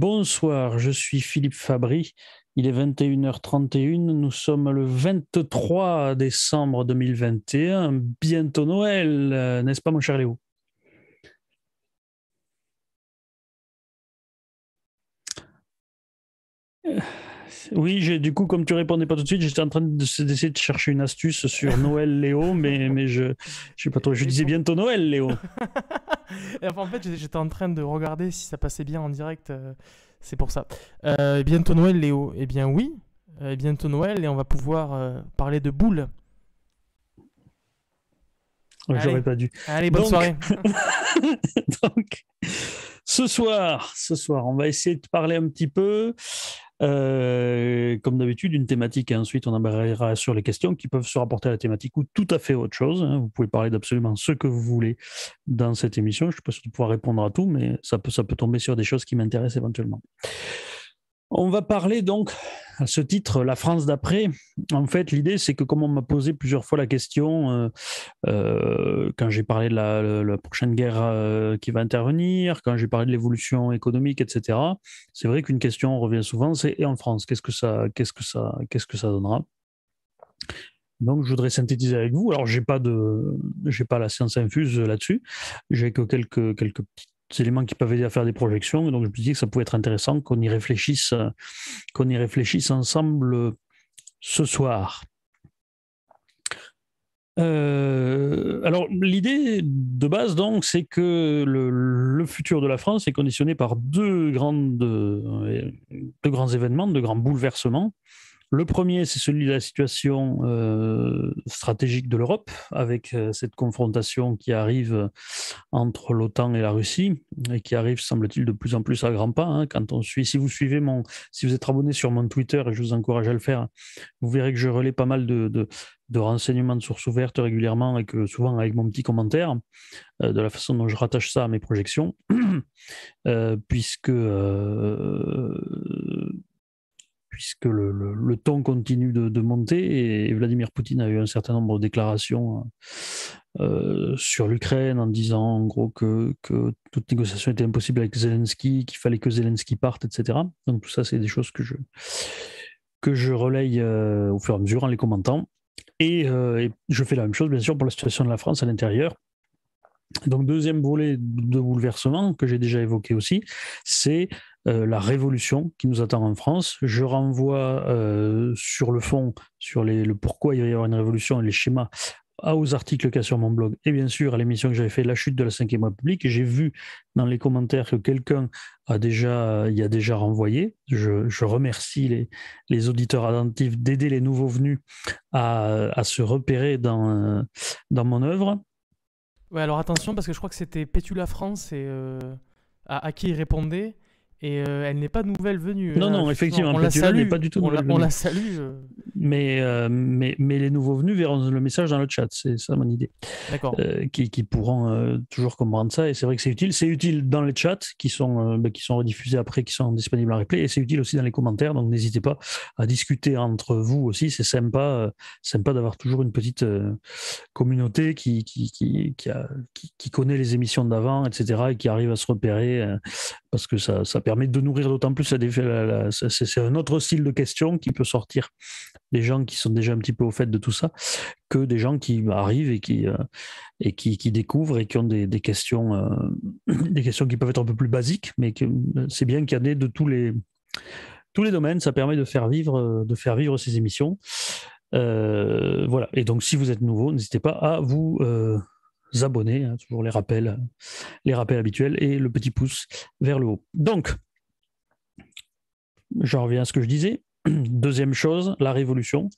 Bonsoir, je suis Philippe Fabry. Il est 21h31, nous sommes le 23 décembre 2021, bientôt Noël, euh, n'est-ce pas mon cher Léo euh, oui, du coup, comme tu répondais pas tout de suite, j'étais en train d'essayer de, chercher une astuce sur Noël Léo, mais, mais je, ne sais pas trop. Je disais bientôt Noël Léo. enfin, en fait, j'étais en train de regarder si ça passait bien en direct. Euh, c'est pour ça. Euh, bientôt Noël Léo. Eh bien oui, euh, bientôt Noël et on va pouvoir parler de boules. J'aurais pas dû. Allez, bonne soirée. donc, ce soir, ce soir, on va essayer de parler un petit peu euh, comme d'habitude, une thématique et ensuite on abordera sur les questions qui peuvent se rapporter à la thématique ou tout à fait autre chose. Hein. Vous pouvez parler d'absolument ce que vous voulez dans cette émission. Je ne suis pas sûr de pouvoir répondre à tout, mais ça peut, ça peut tomber sur des choses qui m'intéressent éventuellement. On va parler donc à ce titre, la France d'après. En fait, l'idée, c'est que comme on m'a posé plusieurs fois la question, euh, euh, quand j'ai parlé de la, prochaine guerre euh, qui va intervenir, quand j'ai parlé de l'évolution économique, etc., c'est vrai qu'une question revient souvent, c'est et en France, qu'est-ce que ça, qu'est-ce que ça, qu'est-ce que ça donnera donc, je voudrais synthétiser avec vous. Alors, j'ai pas de, j'ai pas la science infuse là-dessus. J'ai que quelques, quelques petites éléments qui peuvent aider à faire des projections. donc, je me disais que ça pouvait être intéressant qu'on y réfléchisse, qu'on y réfléchisse ensemble ce soir. Euh, alors, l'idée de base, donc, c'est que le, futur de la France est conditionné par deux, euh, deux grands événements, deux grands bouleversements. Le premier, c'est celui de la situation euh, stratégique de l'Europe, avec euh, cette confrontation qui arrive entre l'OTAN et la Russie, et qui arrive, semble-t-il, de plus en plus à grands pas. Hein. quand on suit, si vous suivez mon, si vous êtes abonné sur mon Twitter, et je vous encourage à le faire, vous verrez que je relais pas mal de, renseignements de sources ouvertes régulièrement, et que souvent avec mon petit commentaire, euh, de la façon dont je rattache ça à mes projections, puisque puisque le, ton continue de, monter et, Vladimir Poutine a eu un certain nombre de déclarations euh, euh, sur l'Ukraine en disant en gros que, toute négociation était impossible avec Zelensky, qu'il fallait que Zelensky parte, etc. Donc tout ça, c'est des choses que je, que je relaye euh, au fur et à mesure en les commentant. et je fais la même chose, bien sûr, pour la situation de la France à l'intérieur. Donc, deuxième volet de bouleversement que j'ai déjà évoqué aussi, c'est euh, la révolution qui nous attend en France. Je renvoie euh, sur le fond, sur le pourquoi il va y avoir une révolution et les schémas aux articles qu'il y a sur mon blog et bien sûr à l'émission que j'avais fait La chute de la 5 République. J'ai vu dans les commentaires que quelqu'un a déjà, y a déjà renvoyé. Je, remercie les, auditeurs attentifs d'aider les nouveaux venus à, se repérer dans, mon œuvre. Ouais, alors attention parce que je crois que c'était Pétula France et euh, à, à qui il répondait. Et euh, elle n'est pas nouvelle venue. Non, non, euh, effectivement, on la salue. Pas du tout on, la, salue. Euh. Mais, mais, mais, les nouveaux venus verront le message dans le chat, c'est ça mon idée. D'accord. qui, qui, pourront toujours comprendre ça, et c'est vrai que c'est utile. C'est utile dans les chats qui sont, bah, qui sont rediffusés après, qui sont disponibles en replay, et c'est utile aussi dans les commentaires, donc n'hésitez pas à discuter entre vous aussi, c'est sympa, sympa d'avoir toujours une petite communauté qui, qui, qui, connaît les émissions d'avant, etc., et qui arrive à se repérer, parce que ça, ça permet de nourrir d'autant plus la, c'est un autre style de question qui peut sortir des gens qui sont déjà un petit peu au fait de tout ça que des gens qui arrivent et qui, euh, et qui, découvrent et qui ont des, des questions, euh, des questions qui peuvent être un peu plus basiques, mais euh, c'est bien qu'il y en ait de tous les, tous les domaines. Ça permet de faire vivre, de faire vivre ces émissions. voilà. Et donc, si vous êtes nouveau, n'hésitez pas à vous abonnés, hein, toujours les rappels, les rappels habituels, et le petit pouce vers le haut. Donc, j'en reviens à ce que je disais. Deuxième chose, la révolution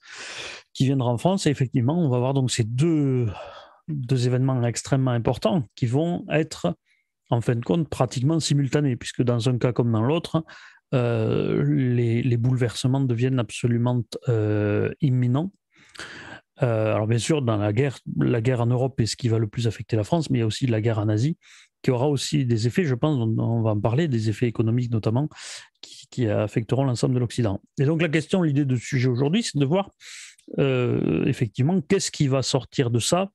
qui viendra en France. Et effectivement, on va voir donc ces deux, deux événements extrêmement importants qui vont être, en fin de compte, pratiquement simultanés, puisque dans un cas comme dans l'autre, euh, les, bouleversements deviennent absolument euh, imminents. Euh, alors bien sûr, dans la guerre, la guerre en Europe est ce qui va le plus affecter la France, mais il y a aussi la guerre en Asie qui aura aussi des effets, je pense, on, va en parler, des effets économiques notamment, qui, affecteront l'ensemble de l'Occident. Et donc la question, l'idée de ce sujet aujourd'hui, c'est de voir euh, effectivement, qu'est-ce qui va sortir de ça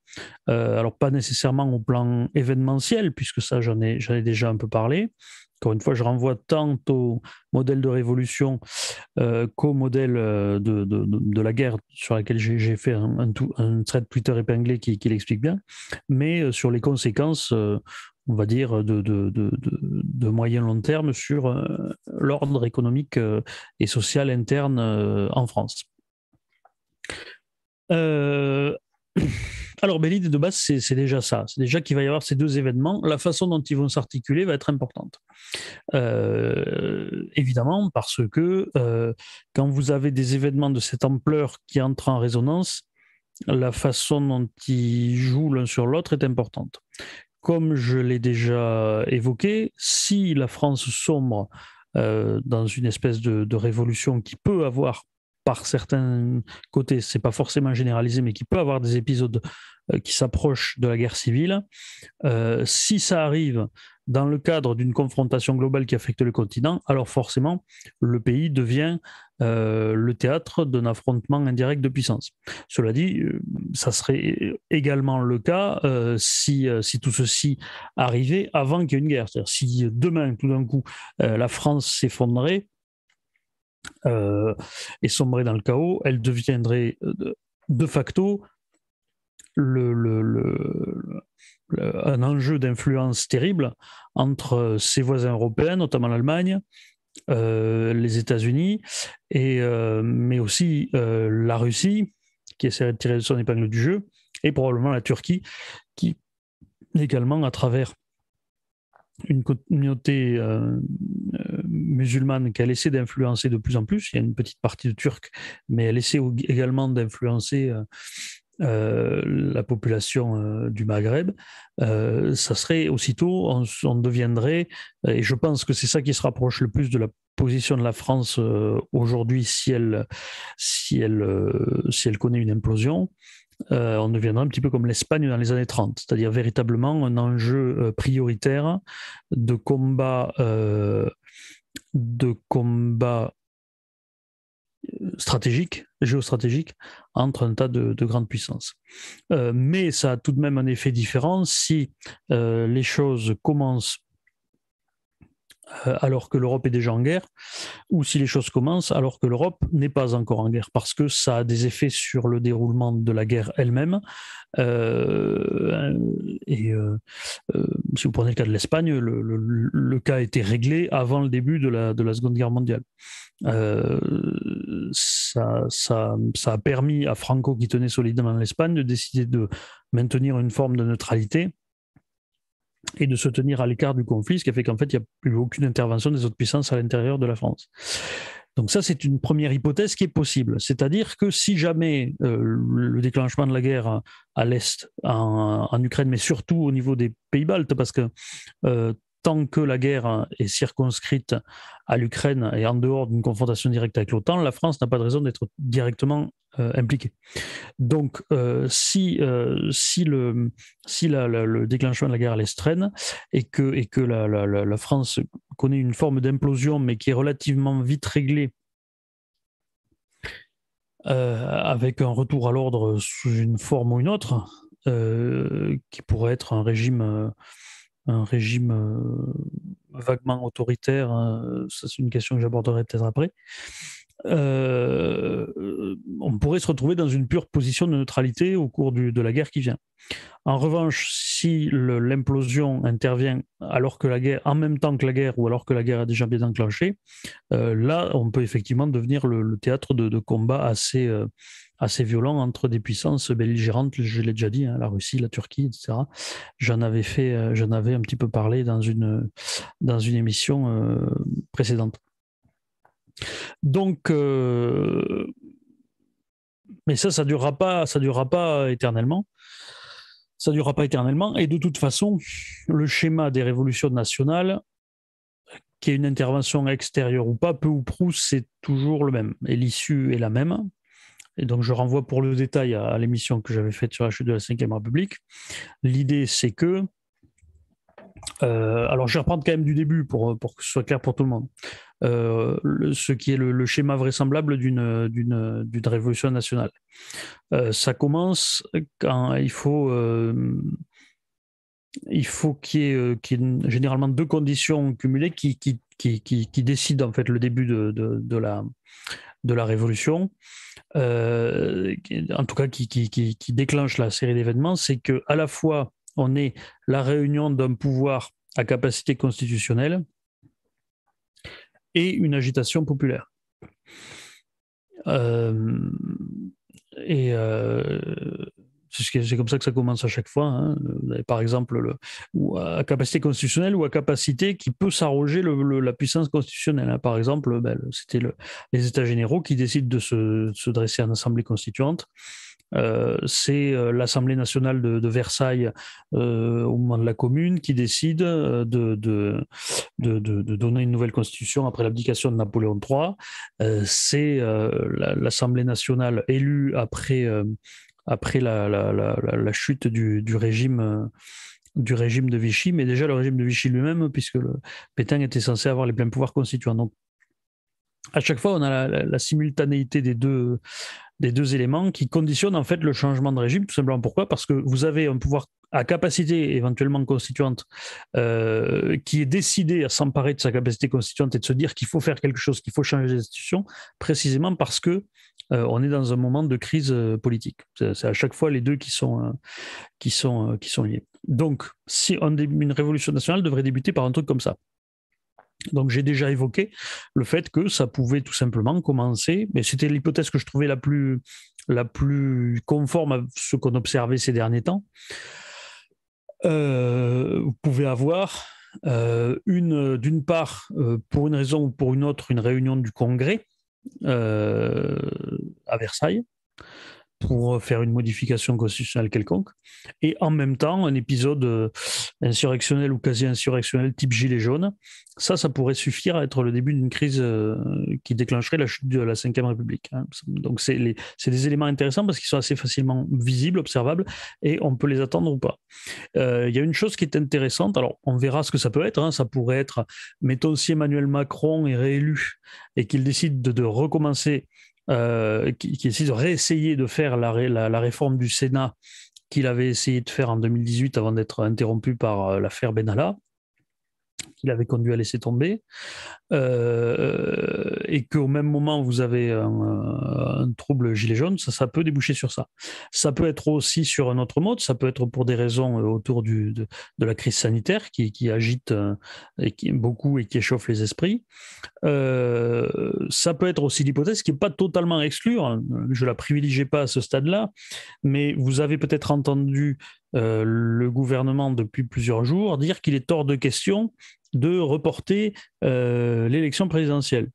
euh, Alors, pas nécessairement au plan événementiel, puisque ça, j'en ai déjà un peu parlé, encore une fois, je renvoie tant au modèle de révolution euh, qu'au modèle euh, de, la guerre sur laquelle j'ai fait un, trait de Twitter épinglé qui, l'explique bien, mais euh, sur les conséquences, on va dire, de, moyen-long terme sur l'ordre économique et social interne en France. Alors, ben, l'idée de base, c'est déjà ça. C'est déjà qu'il va y avoir ces deux événements. La façon dont ils vont s'articuler va être importante. Euh, évidemment, parce que euh, quand vous avez des événements de cette ampleur qui entrent en résonance, la façon dont ils jouent l'un sur l'autre est importante. Comme je l'ai déjà évoqué, si la France sombre euh, dans une espèce de révolution qui peut avoir par certains côtés, c'est pas forcément généralisé, mais qui peut avoir des épisodes euh, qui s'approchent de la guerre civile. Euh, si ça arrive dans le cadre d'une confrontation globale qui affecte le continent, alors forcément, le pays devient euh, le théâtre d'un affrontement indirect de puissance. Cela dit, ça serait également le cas si, si tout ceci arrivait avant qu'il y ait une guerre. C'est-à-dire si demain, tout d'un coup, la France s'effondrait, et euh, sombrer dans le chaos, elle deviendrait euh, de facto le, un enjeu d'influence terrible entre ses voisins européens, notamment l'Allemagne, euh, les États-Unis, mais aussi la Russie, qui essaierait de tirer son épingle du jeu, et probablement la Turquie, qui également, à travers une communauté euh, euh, musulmane qui a laissé d'influencer de plus en plus. Il y a une petite partie de Turcs, mais elle essaie également d'influencer euh, la population du Maghreb, ça serait aussitôt, on, deviendrait, et je pense que c'est ça qui se rapproche le plus de la position de la France aujourd'hui si elle, si, elle, si elle connaît une implosion, euh, on deviendra un petit peu comme l'Espagne dans les années 30, c'est-à-dire véritablement un enjeu euh, prioritaire de combat, euh, de combat stratégique, géostratégique, entre un tas de, grandes puissances. mais ça a tout de même un effet différent si les choses commencent euh, alors que l'Europe est déjà en guerre, ou si les choses commencent alors que l'Europe n'est pas encore en guerre, parce que ça a des effets sur le déroulement de la guerre elle-même. Euh, et euh, si vous prenez le cas de l'Espagne, le, le, a cas réglé avant le début de la, Seconde Guerre mondiale. ça, a permis à Franco, qui tenait solidement l'Espagne, de décider de maintenir une forme de neutralité et de se tenir à l'écart du conflit, ce qui a fait qu'en fait, il n'y a plus aucune intervention des autres puissances à l'intérieur de la France. Donc ça, c'est une première hypothèse qui est possible. C'est-à-dire que si jamais euh, le déclenchement de la guerre à l'Est, en, Ukraine, mais surtout au niveau des pays baltes, parce que euh, tant que la guerre est circonscrite à l'Ukraine et en dehors d'une confrontation directe avec l'OTAN, la France n'a pas de raison d'être directement euh, impliquée. Donc, euh, si, euh, si, le, si le déclenchement de la guerre les traîne et que, et que la, la, France connaît une forme d'implosion, mais qui est relativement vite réglée, avec un retour à l'ordre sous une forme ou une autre, qui pourrait être un régime un régime euh, vaguement autoritaire, hein, Ça, c'est une question que j'aborderai peut-être après. Euh, euh, on pourrait se retrouver dans une pure position de neutralité au cours de la guerre qui vient. En revanche, si l'implosion intervient alors que la guerre, en même temps que la guerre ou alors que la guerre a déjà bien enclenché, euh, là, on peut effectivement devenir le, théâtre de, combats assez, assez violents entre des puissances belligérantes, je l'ai déjà dit, hein, la Russie, la Turquie, etc. J'en avais, fait, avais un petit peu parlé dans une, dans une émission précédente. Donc, euh, mais ça, ça durera pas, ça durera pas éternellement. Ça durera pas éternellement. Et de toute façon, le schéma des révolutions nationales, qu'il y ait une intervention extérieure ou pas, peu ou prou, c'est toujours le même. Et l'issue est la même. Et donc, je renvoie pour le détail à, l'émission que j'avais faite sur la chute de la Ve République. L'idée, c'est que euh, alors, je vais reprendre quand même du début pour que ce soit clair pour tout le monde. Euh, ce qui est le, schéma vraisemblable d'une, d'une, révolution nationale. Euh, ça commence quand il faut, euh, il faut qu'il y, ait, généralement deux conditions cumulées qui, qui, qui, qui décident en fait le début de, de, de la, de la révolution, en tout cas qui, déclenche la série d'événements, c'est que à la fois on est la réunion d'un pouvoir à capacité constitutionnelle, et une agitation populaire. Euh, et euh, c'est comme ça que ça commence à chaque fois. Hein. par exemple, ou à capacité constitutionnelle ou à capacité qui peut s'arroger la puissance constitutionnelle. Hein. Par exemple, ben, c'était les États généraux qui décident de se dresser en assemblée constituante euh, c'est euh, l'Assemblée nationale de, Versailles euh, au moment de la Commune qui décide de, donner une nouvelle constitution après l'abdication de Napoléon III. c'est l'Assemblée nationale élue après, après la, chute du, régime de Vichy, mais déjà le régime de Vichy lui-même, puisque Pétain était censé avoir les pleins pouvoirs constituants. Donc, à chaque fois, on a la simultanéité des deux, des deux éléments qui conditionnent en fait le changement de régime, tout simplement. Pourquoi Parce que vous avez un pouvoir à capacité éventuellement constituante euh, qui est décidé à s'emparer de sa capacité constituante et de se dire qu'il faut faire quelque chose, qu'il faut changer les institutions, précisément parce que euh, on est dans un moment de crise euh, politique. C'est à chaque fois les deux qui sont, qui sont, qui sont liés. Donc, si une révolution nationale devrait débuter par un truc comme ça. Donc j'ai déjà évoqué le fait que ça pouvait tout simplement commencer, mais c'était l'hypothèse que je trouvais la plus, la plus conforme à ce qu'on observait ces derniers temps. Euh, vous pouvez avoir euh, une, d'une part, euh, pour une raison ou pour une autre, une réunion du Congrès à Versailles, pour faire une modification constitutionnelle quelconque, et en même temps un épisode euh, insurrectionnel ou quasi-insurrectionnel type gilet jaune. Ça, ça pourrait suffire à être le début d'une crise euh, qui déclencherait la chute de la Ve République. Hein. Donc c'est des éléments intéressants parce qu'ils sont assez facilement visibles, observables, et on peut les attendre ou pas. Euh, il y a une chose qui est intéressante, alors on verra ce que ça peut être, hein. ça pourrait être, mettons si Emmanuel Macron est réélu et qu'il décide de recommencer euh, qui, qui, essaie de réessayer de faire la, la réforme du Sénat qu'il avait essayé de faire en 2018 avant d'être interrompu par euh, l'affaire Benalla qu'il avait conduit à laisser tomber, euh, et qu'au même moment vous avez euh, un, trouble gilet jaune, ça, ça peut déboucher sur ça. Ça peut être aussi sur un autre mode, ça peut être pour des raisons euh, autour du, de, la crise sanitaire qui, qui agite et qui, beaucoup et qui échauffe les esprits. ça peut être aussi l'hypothèse qui n'est pas totalement exclue, hein. je ne la privilégiais pas à ce stade-là, mais vous avez peut-être entendu euh, le gouvernement depuis plusieurs jours dire qu'il est hors de question de reporter euh, l'élection présidentielle.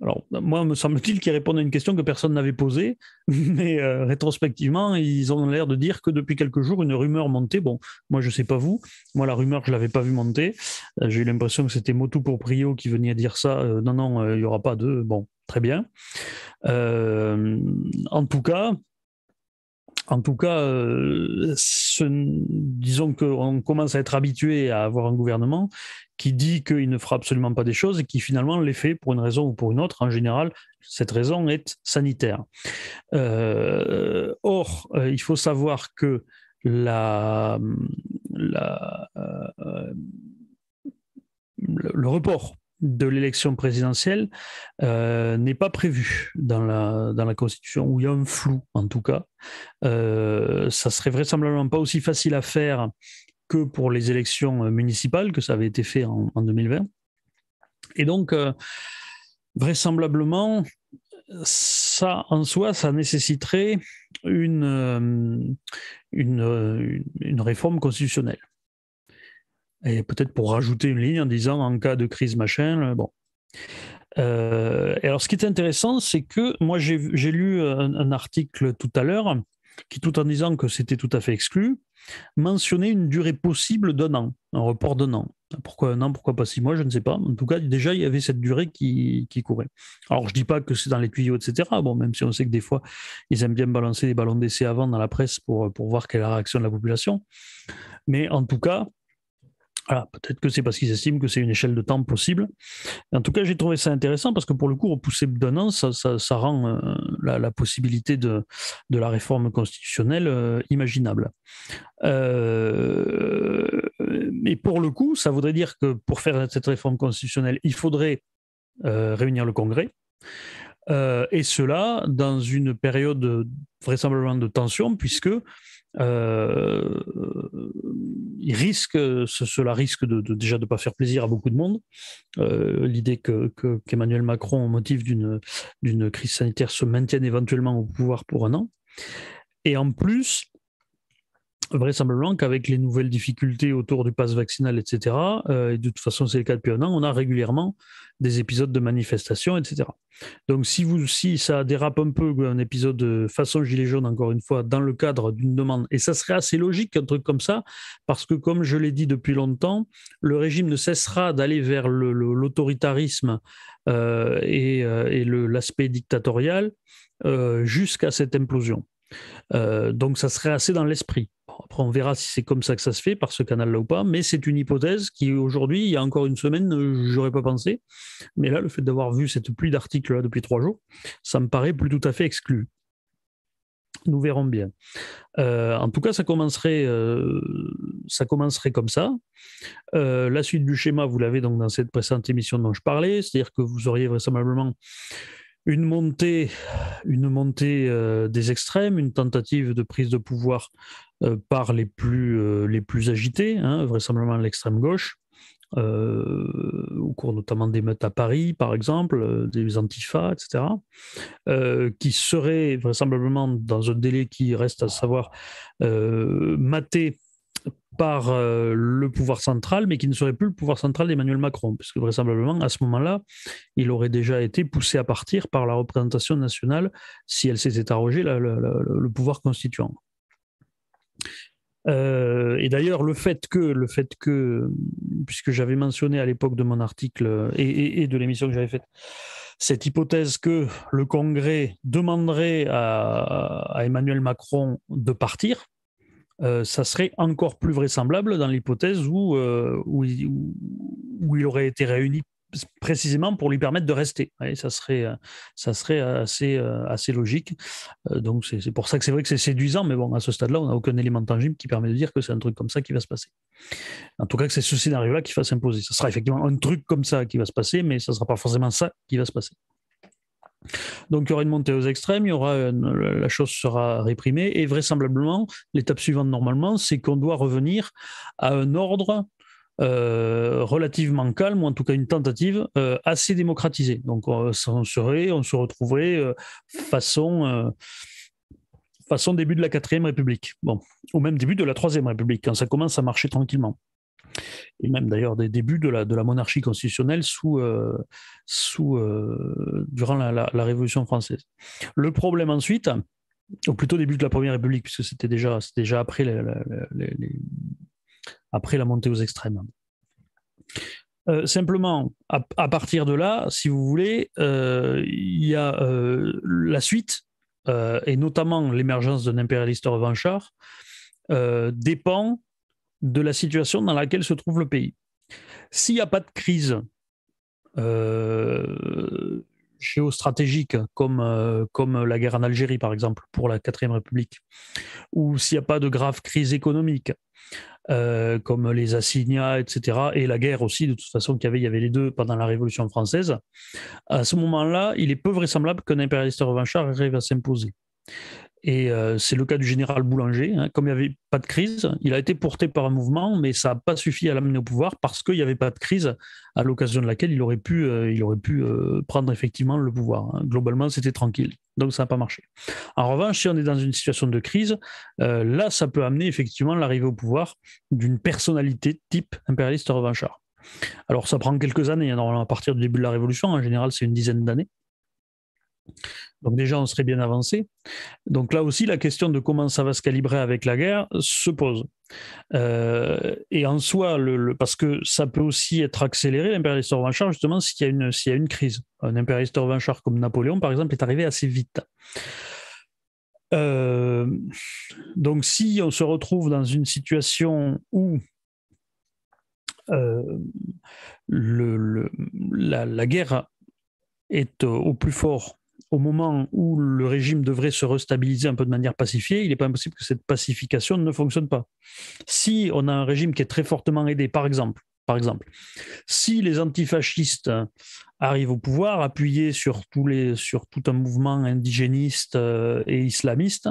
Alors, moi, me semble-t-il qu'ils répondent à une question que personne n'avait posée, mais euh, rétrospectivement, ils ont l'air de dire que depuis quelques jours, une rumeur montait. Bon, moi, je ne sais pas vous. Moi, la rumeur, je ne l'avais pas vue monter. J'ai eu l'impression que c'était Motu pour Prio qui venait dire ça. non, non, il n'y aura pas de. Bon, très bien. en tout cas, en tout cas, euh, disons qu'on commence à être habitué à avoir un gouvernement qui dit qu'il ne fera absolument pas des choses et qui finalement les fait pour une raison ou pour une autre. En général, cette raison est sanitaire. Euh, or, euh, il faut savoir que le report de l'élection présidentielle euh, n'est pas prévu dans la, dans la Constitution, où il y a un flou en tout cas. Euh, ça serait vraisemblablement pas aussi facile à faire que pour les élections municipales, que ça avait été fait en, 2020. Et donc, euh, vraisemblablement, ça en soi, ça nécessiterait une, euh, une réforme constitutionnelle. Et peut-être pour rajouter une ligne en disant en cas de crise machin, bon. Euh, alors ce qui est intéressant, c'est que moi j'ai lu un, article tout à l'heure qui, tout en disant que c'était tout à fait exclu, mentionnait une durée possible d'un an, un report d'un an. Pourquoi un an, pourquoi pas six mois, je ne sais pas. En tout cas, déjà, il y avait cette durée qui, qui courait. Alors, je ne dis pas que c'est dans les tuyaux, etc. Bon, même si on sait que des fois, ils aiment bien balancer des ballons d'essai avant dans la presse pour, pour voir quelle est la réaction de la population. Mais en tout cas, peut-être que c'est parce qu'ils estiment que c'est une échelle de temps possible. En tout cas, j'ai trouvé ça intéressant parce que pour le coup, repousser d'un an, ça, rend euh, la, possibilité de, la réforme constitutionnelle euh, imaginable. Euh, mais pour le coup, ça voudrait dire que pour faire cette réforme constitutionnelle, il faudrait réunir le Congrès. et cela dans une période vraisemblablement de tension, puisque euh, il risque, cela risque de, déjà de ne pas faire plaisir à beaucoup de monde. Euh, l'idée qu'Emmanuel que, Macron, au motif d'une crise sanitaire, se maintienne éventuellement au pouvoir pour un an. Et en plus, vraisemblablement qu'avec les nouvelles difficultés autour du pass vaccinal, etc., euh, et de toute façon c'est le cas depuis un an, on a régulièrement des épisodes de manifestations, etc. Donc si, vous, si ça dérape un peu un épisode de euh, façon gilet jaune, encore une fois, dans le cadre d'une demande, et ça serait assez logique un truc comme ça, parce que comme je l'ai dit depuis longtemps, le régime ne cessera d'aller vers l'autoritarisme euh, et, l'aspect dictatorial jusqu'à cette implosion. donc ça serait assez dans l'esprit après, on verra si c'est comme ça que ça se fait par ce canal-là ou pas, mais c'est une hypothèse qui, aujourd'hui, il y a encore une semaine, euh, j'aurais pas pensé. Mais là, le fait d'avoir vu cette pluie d'articles-là depuis trois jours, ça me paraît plus tout à fait exclu. Nous verrons bien. Euh, en tout cas, ça commencerait, euh, ça commencerait comme ça. la suite du schéma, vous l'avez donc dans cette précédente émission dont je parlais, c'est-à-dire que vous auriez vraisemblablement une montée, une montée euh, des extrêmes, une tentative de prise de pouvoir euh, par les plus, euh, les plus agités, hein, vraisemblablement l'extrême gauche, au cours notamment des meutes à Paris, par exemple, des antifas, etc., qui serait vraisemblablement, dans un délai qui reste à savoir, maté par euh, le pouvoir central, mais qui ne serait plus le pouvoir central d'Emmanuel Macron, puisque vraisemblablement, à ce moment-là, il aurait déjà été poussé à partir par la représentation nationale si elle s'était arrogée le pouvoir constituant. Euh, et d'ailleurs, le fait que, le fait que, puisque j'avais mentionné à l'époque de mon article et, de l'émission que j'avais faite, cette hypothèse que le Congrès demanderait à Emmanuel Macron de partir, euh, ça serait encore plus vraisemblable dans l'hypothèse où, euh, où, il aurait été réuni précisément pour lui permettre de rester. ça serait, euh, ça serait assez, assez logique. Donc c'est pour ça que c'est vrai que c'est séduisant, mais bon, à ce stade-là, on n'a aucun élément tangible qui permet de dire que c'est un truc comme ça qui va se passer. En tout cas, que c'est ce scénario-là qui va s'imposer. Ce sera effectivement un truc comme ça qui va se passer, mais ce ne sera pas forcément ça qui va se passer. Donc il y aura une montée aux extrêmes, il y aura la chose sera réprimée et vraisemblablement l'étape suivante normalement c'est qu'on doit revenir à un ordre euh, relativement calme, ou en tout cas une tentative euh, assez démocratisée. Donc on, se retrouverait euh, façon, façon début de la quatrième République, bon, au même début de la troisième République, quand ça commence à marcher tranquillement et même d'ailleurs des débuts de la, de la monarchie constitutionnelle sous, euh, sous, euh, durant la, Révolution française. Le problème ensuite, ou plutôt début de la Première République, puisque c'était déjà, déjà après, après la montée aux extrêmes. Euh, simplement, à, à, partir de là, si vous voulez, il y a la suite, et notamment l'émergence d'un impérialiste revanchard, dépend de la situation dans laquelle se trouve le pays. S'il n'y a pas de crise euh, géostratégique comme, euh, comme la guerre en Algérie, par exemple, pour la Quatrième République, ou s'il n'y a pas de grave crise économique, euh, comme les assignats, etc., et la guerre aussi, de toute façon, qu'il avait, il y avait les deux pendant la Révolution française, à ce moment-là, il est peu vraisemblable qu'un impérialiste revanchard arrive à s'imposer. Et euh, c'est le cas du général Boulanger. Hein. Comme il n'y avait pas de crise, il a été porté par un mouvement, mais ça n'a pas suffi à l'amener au pouvoir parce qu'il n'y avait pas de crise à l'occasion de laquelle il aurait pu, euh, euh, prendre effectivement le pouvoir. Hein. Globalement, c'était tranquille. Donc ça n'a pas marché. En revanche, si on est dans une situation de crise, là, ça peut amener effectivement l'arrivée au pouvoir d'une personnalité type impérialiste revanchard. Alors ça prend quelques années, hein, normalement à partir du début de la Révolution, en général c'est une dizaine d'années. Donc déjà, on serait bien avancé. Donc là aussi, la question de comment ça va se calibrer avec la guerre se pose. Euh, et en soi, le, parce que ça peut aussi être accéléré, l'impérialiste revanchard, justement, s'il y, a une, y a une crise. Un impérialiste revanchard comme Napoléon, par exemple, est arrivé assez vite. Euh, donc si on se retrouve dans une situation où euh, la guerre est au plus fort au moment où le régime devrait se restabiliser un peu de manière pacifiée, il n'est pas impossible que cette pacification ne fonctionne pas. Si on a un régime qui est très fortement aidé, par exemple, par exemple. Si les antifascistes euh, arrivent au pouvoir, appuyés sur, tous les, sur tout un mouvement indigéniste euh, et islamiste,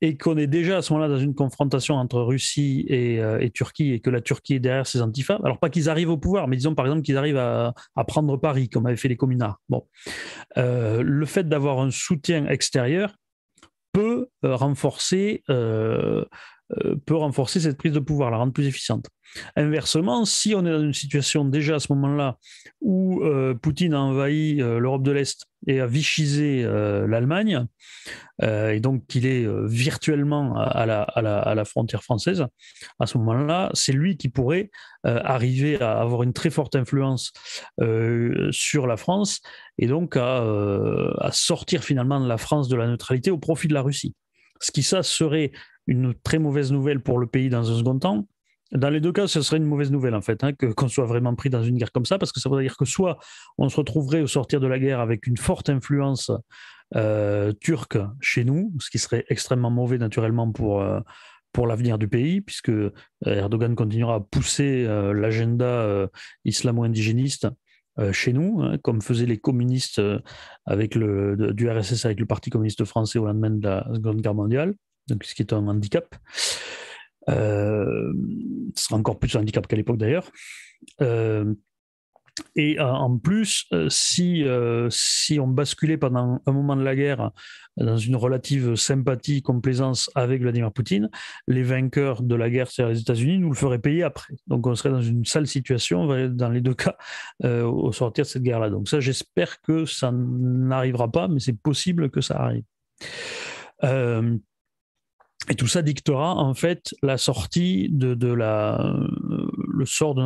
et qu'on est déjà à ce moment-là dans une confrontation entre Russie euh, et, Turquie, et que la Turquie est derrière ces antifas, alors pas qu'ils arrivent au pouvoir, mais disons par exemple qu'ils arrivent à, prendre Paris, comme avaient fait les communards. Bon. le fait d'avoir un soutien extérieur peut renforcer euh, euh, peut renforcer cette prise de pouvoir, la rendre plus efficiente. Inversement, si on est dans une situation déjà à ce moment-là où euh, Poutine a envahi euh, l'Europe de l'Est et a vichisé l'Allemagne, et donc qu'il est virtuellement à la, frontière française, à ce moment-là, c'est lui qui pourrait arriver à avoir une très forte influence sur la France et donc à, à sortir finalement de la France de la neutralité au profit de la Russie ce qui ça serait une très mauvaise nouvelle pour le pays dans un second temps. Dans les deux cas, ce serait une mauvaise nouvelle, en fait, hein, que, qu'on soit vraiment pris dans une guerre comme ça, parce que ça voudrait dire que soit on se retrouverait au sortir de la guerre avec une forte influence euh, turque chez nous, ce qui serait extrêmement mauvais naturellement pour, euh, pour l'avenir du pays, puisque euh, Erdogan continuera à pousser l'agenda islamo-indigéniste chez nous, hein, comme faisaient les communistes avec le, du RSS avec le Parti communiste français au lendemain de la Seconde Guerre mondiale ce qui est un handicap. Euh, ce sera encore plus un handicap qu'à l'époque d'ailleurs. Euh, et euh, en plus, si, si on basculait pendant un moment de la guerre dans une relative sympathie, complaisance avec Vladimir Poutine, les vainqueurs de la guerre, cest les États-Unis, nous le feraient payer après. Donc on serait dans une sale situation, dans les deux cas, au sortir de cette guerre-là. Donc ça, j'espère que ça n'arrivera pas, mais c'est possible que ça arrive. Et tout ça dictera en fait la sortie de, la, euh, le sort de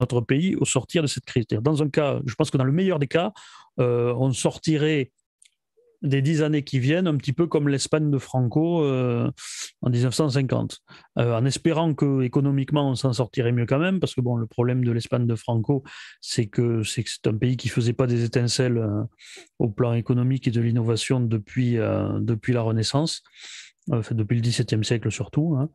notre pays au sortir de cette crise. Dans un cas, je pense que dans le meilleur des cas, euh, on sortirait des dix années qui viennent, un petit peu comme l'Espagne de Franco euh, en 1950, en espérant que économiquement on s'en sortirait mieux quand même, parce que bon, le problème de l'Espagne de Franco, c'est que c'est un pays qui ne faisait pas des étincelles au plan économique et de l'innovation depuis depuis la Renaissance. Euh, depuis le XVIIe siècle surtout. Hein.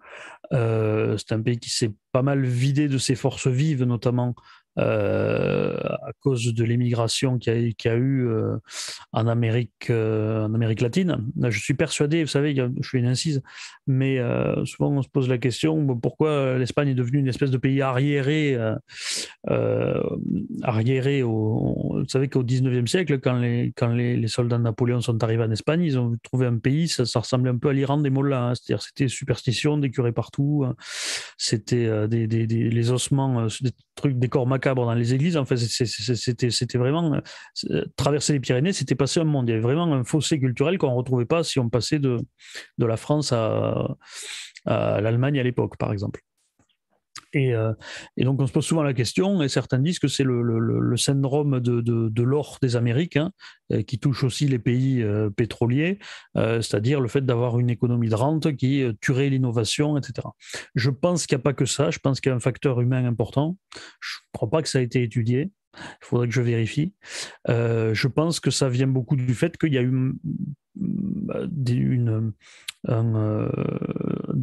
Euh, c'est un pays qui s'est pas mal vidé de ses forces vives, notamment euh, à cause de l'émigration qu'il y, a eu euh, en, Amérique, euh, en Amérique latine. Je suis persuadé, vous savez, je suis une incise, mais souvent on se pose la question pourquoi l'Espagne est devenue une espèce de pays arriéré, arriéré au, vous savez qu'au 19e siècle, quand, les, quand les, soldats de Napoléon sont arrivés en Espagne, ils ont trouvé un pays, ça, ressemblait un peu à l'Iran des Mollahs, hein. c'était superstition, des curés partout, hein. c'était des, les ossements, des trucs, des corps dans les églises. Enfin, c'était vraiment euh, traverser les Pyrénées, c'était passer un monde. Il y avait vraiment un fossé culturel qu'on ne retrouvait pas si on passait de, la France à l'Allemagne à l'époque, par exemple. Euh, et, donc on se pose souvent la question, et certains disent que c'est le, syndrome de, l'or des Amériques hein, euh, qui touche aussi les pays euh, pétroliers, c'est-à-dire le fait d'avoir une économie de rente qui tuerait l'innovation, etc. Je pense qu'il n'y a pas que ça, je pense qu'il y a un facteur humain important. Je ne crois pas que ça a été étudié, il faudrait que je vérifie. je pense que ça vient beaucoup du fait qu'il y a eu mm, bah, des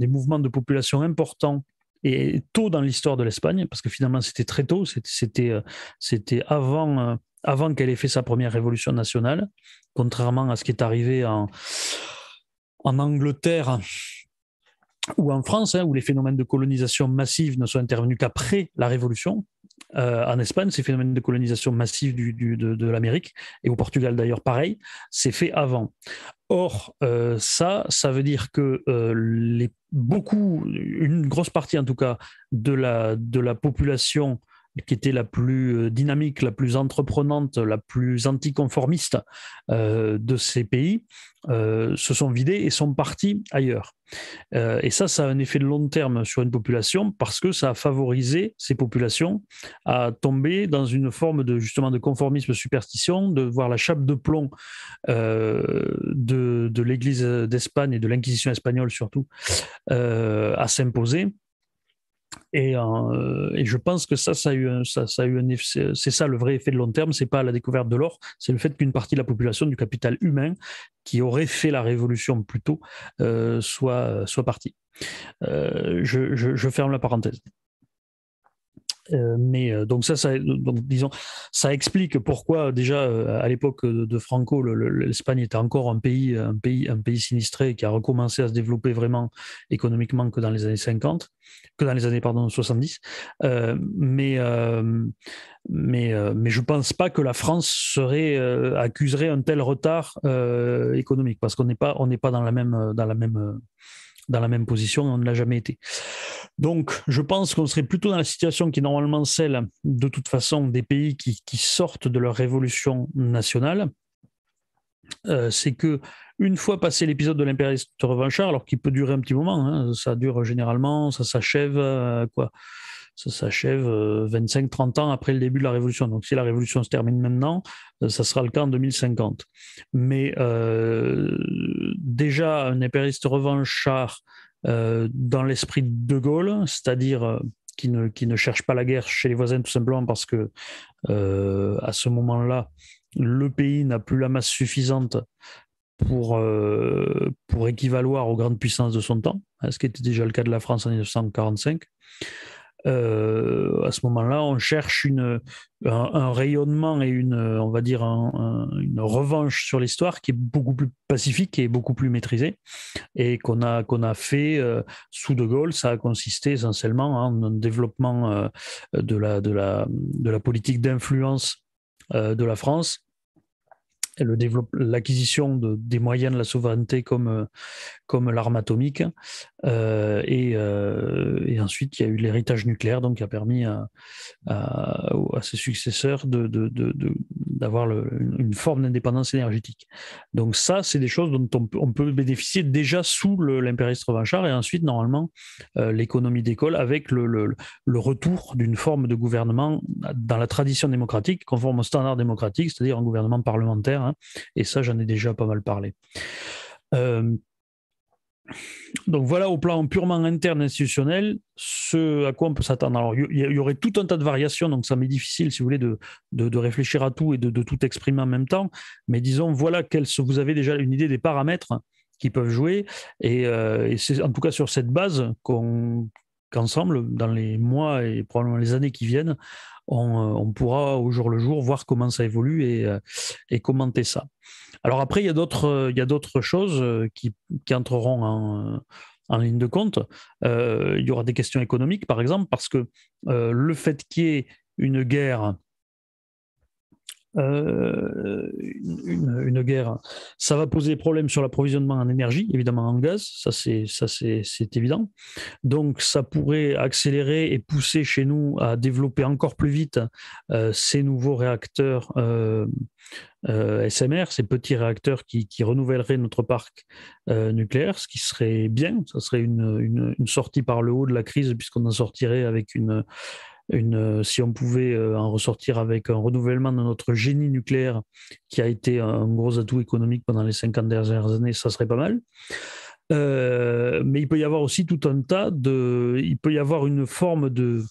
mouvements de population importants et tôt dans l'histoire de l'Espagne, parce que finalement c'était très tôt, c'était euh, avant, euh, avant qu'elle ait fait sa première révolution nationale, contrairement à ce qui est arrivé en, en Angleterre ou en France, hein, où les phénomènes de colonisation massive ne sont intervenus qu'après la Révolution. Euh, en Espagne, ces phénomènes de colonisation massive du, de, l'Amérique, et au Portugal d'ailleurs pareil, c'est fait avant. Or, ça, ça veut dire que les beaucoup, une grosse partie en tout cas, de la, de la population qui était la plus euh, dynamique, la plus entreprenante, la plus anticonformiste euh, de ces pays, euh, se sont vidés et sont partis ailleurs. et ça, ça a un effet de long terme sur une population parce que ça a favorisé ces populations à tomber dans une forme de justement de conformisme superstition, de voir la chape de plomb de, l'Église d'Espagne et de l'Inquisition espagnole surtout à s'imposer euh, et, je pense que ça, ça a eu, un, ça, a eu un C'est ça le vrai effet de long terme. C'est pas la découverte de l'or, c'est le fait qu'une partie de la population du capital humain qui aurait fait la révolution plus tôt euh, soit, soit partie. Euh, je, je ferme la parenthèse. Euh, mais euh, donc ça, ça disons, ça explique pourquoi euh, déjà à l'époque de, Franco, l'Espagne était encore un pays, un pays, un pays sinistré qui a recommencé à se développer vraiment économiquement que dans les années 50, que dans les années pardon 70. mais mais, mais je pense pas que la France serait, accuserait un tel retard économique parce qu'on n'est pas, on n'est pas dans la même, dans la même, dans la même position, on ne l'a jamais été. Donc, je pense qu'on serait plutôt dans la situation qui est normalement celle, de toute façon, des pays qui, sortent de leur révolution nationale. Euh, c'est que une fois passé l'épisode de l'impérialiste revanchard, alors qu'il peut durer un petit moment, hein, ça dure généralement, ça s'achève euh, quoi ça s'achève 25-30 euh, ans après le début de la Révolution. Donc si la Révolution se termine maintenant, ça sera le cas en 2050. Mais déjà, un impériste revanchard euh, dans l'esprit de Gaulle, c'est-à-dire euh, qui ne, qui ne cherche pas la guerre chez les voisins tout simplement parce que euh, à ce moment-là, le pays n'a plus la masse suffisante pour, pour équivaloir aux grandes puissances de son temps, hein, ce qui était déjà le cas de la France en 1945. Euh, à ce moment-là, on cherche une, un, rayonnement et une, on va dire, une revanche sur l'histoire qui est beaucoup plus pacifique et beaucoup plus maîtrisée et qu'on a, qu'on a fait euh, sous De Gaulle. Ça a consisté essentiellement en un développement euh, de, la, de, la, de la politique d'influence de la France l'acquisition des moyens de la souveraineté comme, comme l'arme atomique, euh, euh, et, ensuite, il y a eu l'héritage nucléaire, donc qui a permis à, ses successeurs d'avoir de, de, une forme d'indépendance énergétique. Donc ça, c'est des choses dont on, peut bénéficier déjà sous l'impérialisme revanchard, et ensuite, normalement, euh, l'économie d'école avec le, retour d'une forme de gouvernement dans la tradition démocratique, conforme au standard démocratique, c'est-à-dire un gouvernement parlementaire. Hein, et ça, j'en ai déjà pas mal parlé. Donc voilà au plan purement interne institutionnel ce à quoi on peut s'attendre. Alors il y, aurait tout un tas de variations, donc ça m'est difficile, si vous voulez, de, réfléchir à tout et de, tout exprimer en même temps. Mais disons, voilà, quels, vous avez déjà une idée des paramètres qui peuvent jouer. Et, euh, c'est en tout cas sur cette base qu'ensemble, dans les mois et probablement les années qui viennent, on, euh, pourra au jour le jour voir comment ça évolue et euh, commenter ça. Alors après, il y a d'autres choses euh, qui, entreront euh, en, ligne de compte. Euh, il y aura des questions économiques, par exemple, parce que le fait qu'il y ait une guerre une, guerre. Ça va poser des problèmes sur l'approvisionnement en énergie, évidemment en gaz, ça c'est évident. Donc ça pourrait accélérer et pousser chez nous à développer encore plus vite ces nouveaux réacteurs euh, SMR, ces petits réacteurs qui, renouvelleraient notre parc euh, nucléaire, ce qui serait bien, ça serait une, sortie par le haut de la crise puisqu'on en sortirait avec une, une, euh, si on pouvait en ressortir avec un renouvellement de notre génie nucléaire qui a été un gros atout économique pendant les 50 dernières années, ça serait pas mal. mais il peut y avoir aussi tout un tas de, il peut y avoir une forme de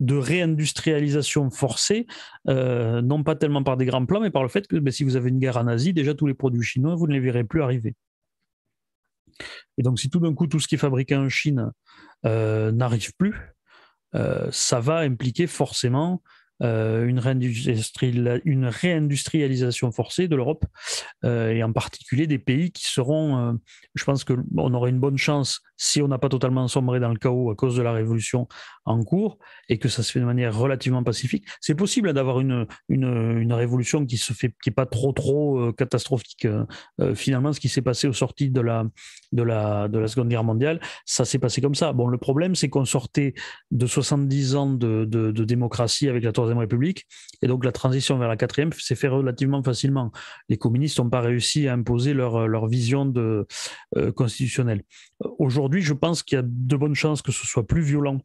de réindustrialisation forcée, euh, non pas tellement par des grands plans, mais par le fait que ben, si vous avez une guerre en Asie, déjà tous les produits chinois, vous ne les verrez plus arriver. Et donc si tout d'un coup tout ce qui est fabriqué en Chine euh, n'arrive plus, euh, ça va impliquer forcément une, réindustrialisation forcée de l'Europe et en particulier des pays qui seront, je pense qu'on aurait une bonne chance si on n'a pas totalement sombré dans le chaos à cause de la révolution en cours et que ça se fait de manière relativement pacifique, c'est possible d'avoir une, une, révolution qui se fait qui est pas trop trop euh, catastrophique. Euh, euh, finalement, ce qui s'est passé aux sorties de la de la de la Seconde Guerre mondiale, ça s'est passé comme ça. Bon, le problème, c'est qu'on sortait de 70 ans de, démocratie avec la Troisième République et donc la transition vers la Quatrième s'est fait relativement facilement. Les communistes n'ont pas réussi à imposer leur leur vision de constitutionnelle. Aujourd'hui, je pense qu'il y a de bonnes chances que ce soit plus violent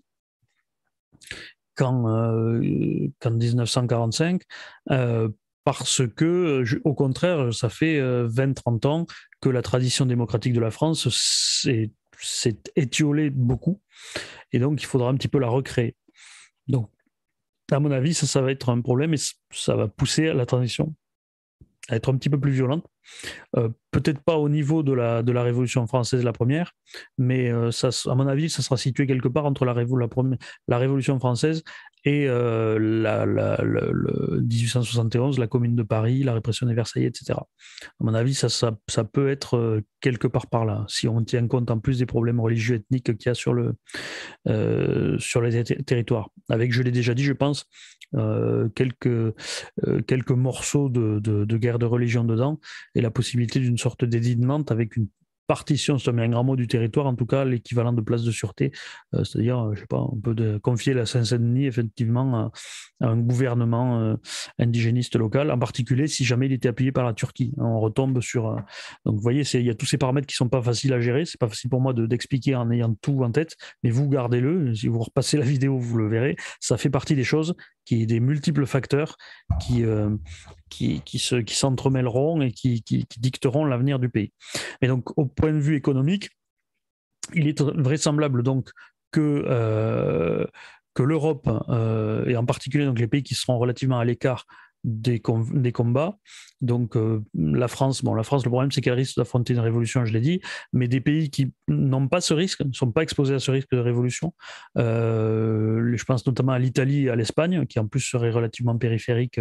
qu'en 1945, euh, euh, parce que, au contraire, ça fait 20-30 euh, ans que la tradition démocratique de la France s'est étiolée beaucoup, et donc il faudra un petit peu la recréer. Donc, à mon avis, ça, ça va être un problème et ça va pousser la transition à être un petit peu plus violente euh, peut-être pas au niveau de la, de la Révolution française, la première, mais euh, ça, à mon avis, ça sera situé quelque part entre la, la, Révolution française et euh, la, le 1871, la Commune de Paris, la répression des Versaillais, etc. À mon avis, ça, ça, peut être quelque part par là, si on tient compte en plus des problèmes religieux ethniques qu'il y a sur, le, sur les territoires. Avec, je l'ai déjà dit, je pense, quelques, quelques morceaux de, de, de guerre de religion dedans et la possibilité d'une sorte Nantes avec une partition, si on met un grand mot, du territoire, en tout cas l'équivalent de place de sûreté, euh, c'est-à-dire, euh, je sais pas, on peut de, confier la Seine-Saint-Denis effectivement à, un gouvernement euh, indigéniste local, en particulier si jamais il était appuyé par la Turquie. On retombe sur... donc vous voyez, il y a tous ces paramètres qui sont pas faciles à gérer, c'est pas facile pour moi d'expliquer en ayant tout en tête, mais vous gardez-le, si vous repassez la vidéo, vous le verrez, ça fait partie des choses qui des multiples facteurs qui, euh, qui, s'entremêleront et qui, dicteront l'avenir du pays. Et donc, au point de vue économique, il est vraisemblable donc que, euh, que l'Europe, euh, et en particulier donc les pays qui seront relativement à l'écart des, combats. Donc euh, la France, bon, la France, le problème c'est qu'elle risque d'affronter une révolution, je l'ai dit, mais des pays qui n'ont pas ce risque, ne sont pas exposés à ce risque de révolution, euh, je pense notamment à l'Italie et à l'Espagne, qui en plus seraient relativement périphériques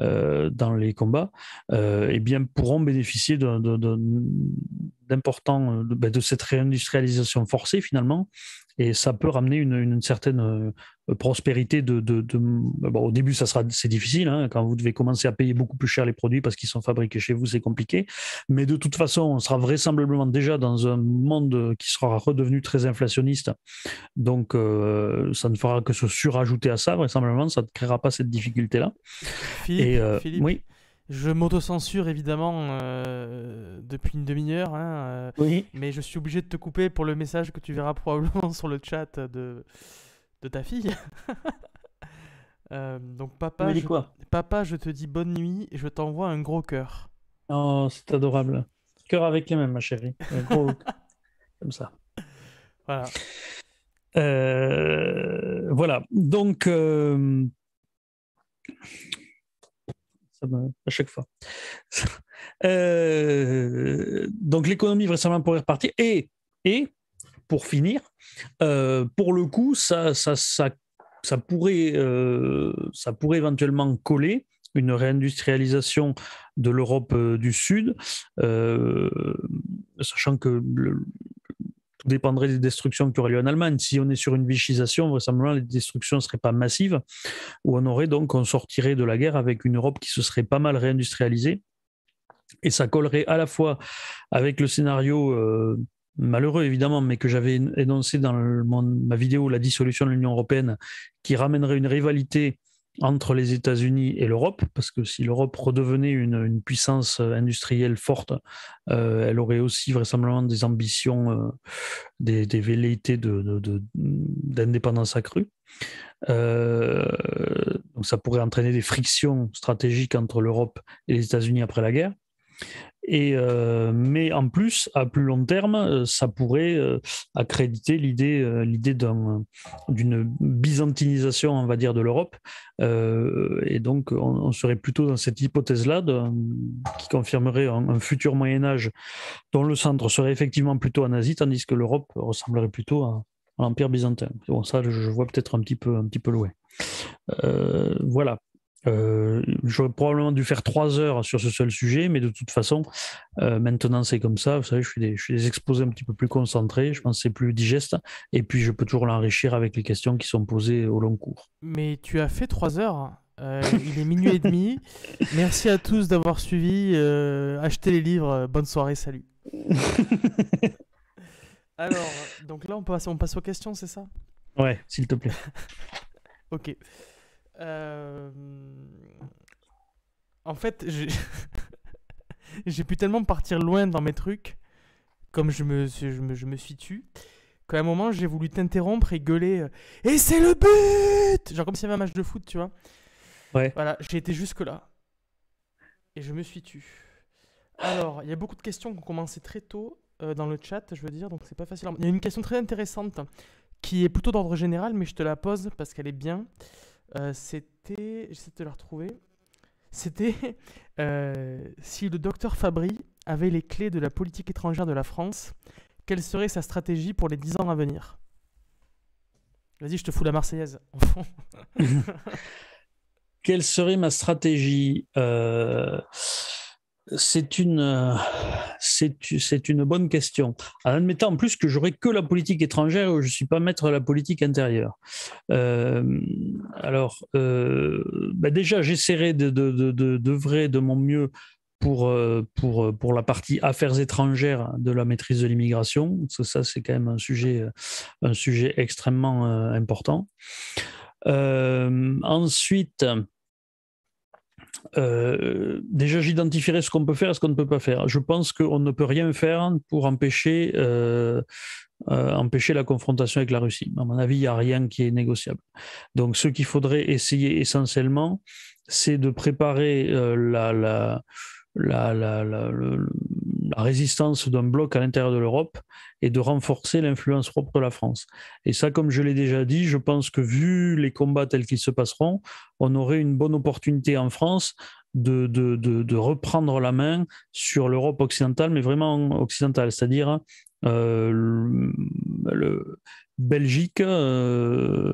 euh, dans les combats, et eh bien pourront bénéficier de, de, ben, cette réindustrialisation forcée finalement et ça peut ramener une, une certaine euh, prospérité de, de, euh, au début ça sera c'est difficile hein, quand vous devez commencer à payer beaucoup plus cher les produits parce qu'ils sont fabriqués chez vous c'est compliqué mais de toute façon on sera vraisemblablement déjà dans un monde qui sera redevenu très inflationniste donc euh, ça ne fera que se surajouter à ça vraisemblablement ça ne créera pas cette difficulté là Philippe, et oui je m'auto-censure évidemment euh, depuis une demi-heure, hein, euh, oui. mais je suis obligé de te couper pour le message que tu verras probablement sur le chat de, de ta fille. Euh, donc papa, je, quoi papa, je te dis bonne nuit, et je t'envoie un gros cœur. Oh, c'est adorable. Cœur avec les mêmes, ma chérie. Un gros comme ça. Voilà. voilà. Donc. Euh, à chaque fois. Euh, donc l'économie vraisemblablement pourrait repartir. Et, et pour finir, euh, pour le coup, ça, ça, ça, ça pourrait, ça pourrait éventuellement coller une réindustrialisation de l'Europe du Sud, sachant que le, dépendrait des destructions qui auraient lieu en Allemagne. Si on est sur une vichisation, vraisemblablement, les destructions ne seraient pas massives, où on aurait donc, on sortirait de la guerre avec une Europe qui se serait pas mal réindustrialisée. Et ça collerait à la fois avec le scénario euh, malheureux évidemment, mais que j'avais énoncé dans ma vidéo La dissolution de l'Union européenne, qui ramènerait une rivalité entre les États-Unis et l'Europe, parce que si l'Europe redevenait une, puissance euh, industrielle forte, euh, elle aurait aussi vraisemblablement des ambitions, euh, des, velléités d'indépendance de, accrue. donc ça pourrait entraîner des frictions stratégiques entre l'Europe et les États-Unis après la guerre. Et, euh, mais en plus, à plus long terme, euh, ça pourrait euh, accréditer l'idée d'une byzantinisation, on va dire, de l'Europe. et donc, on, serait plutôt dans cette hypothèse-là qui confirmerait un, futur Moyen Âge dont le centre serait effectivement plutôt en Asie, tandis que l'Europe ressemblerait plutôt à, l'Empire byzantin. Bon, ça, je, vois peut-être un petit peu un petit peu loin. voilà. Euh, j'aurais probablement dû faire trois heures sur ce seul sujet, mais de toute façon, euh, maintenant c'est comme ça. Vous savez, je suis des, je exposés un petit peu plus concentrés, je pense que c'est plus digeste, et puis je peux toujours l'enrichir avec les questions qui sont posées au long cours. Mais tu as fait trois heures euh, il est minuit et demi. Merci à tous d'avoir suivi. achetez les livres. Bonne soirée. Salut. Alors, donc là, on passe, on passe aux questions, c'est ça Ouais, s'il te plaît. ok. Euh, en fait, j'ai pu tellement partir loin dans mes trucs, comme je me, je suis tu, qu'à un moment j'ai voulu t'interrompre et gueuler euh, Et c'est le but Genre comme s'il y avait un match de foot, tu vois. Ouais. Voilà, j'ai été jusque-là. Et je me suis tu. Alors, il y a beaucoup de questions qui ont commencé très tôt euh, dans le chat, je veux dire, donc c'est pas facile. Il y a une question très intéressante qui est plutôt d'ordre général, mais je te la pose parce qu'elle est bien. Euh, c'était. J'essaie de le retrouver. C'était euh, si le docteur Fabry avait les clés de la politique étrangère de la France, quelle serait sa stratégie pour les 10 ans à venir Vas-y, je te fous la Marseillaise, fond Quelle serait ma stratégie euh, euh, c'est une, bonne question. En admettant en plus que j'aurais que la politique étrangère et je ne suis pas maître de la politique intérieure. Euh, alors, euh, bah déjà, j'essaierai de, de, de, vrai, de mon mieux pour, la partie affaires étrangères de la maîtrise de l'immigration. Ça, c'est quand même un sujet, un sujet extrêmement important. ensuite, euh, déjà j'identifierai ce qu'on peut faire et ce qu'on ne peut pas faire. Je pense qu'on ne peut rien faire pour empêcher, euh, euh, empêcher la confrontation avec la Russie. À mon avis, il n'y a rien qui est négociable. Donc ce qu'il faudrait essayer essentiellement, c'est de préparer la, la, la, la la résistance d'un bloc à l'intérieur de l'Europe et de renforcer l'influence propre de la France. Et ça, comme je l'ai déjà dit, je pense que vu les combats tels qu'ils se passeront, on aurait une bonne opportunité en France de, de, reprendre la main sur l'Europe occidentale, mais vraiment occidentale, c'est-à-dire hein, euh, le, Belgique. Euh,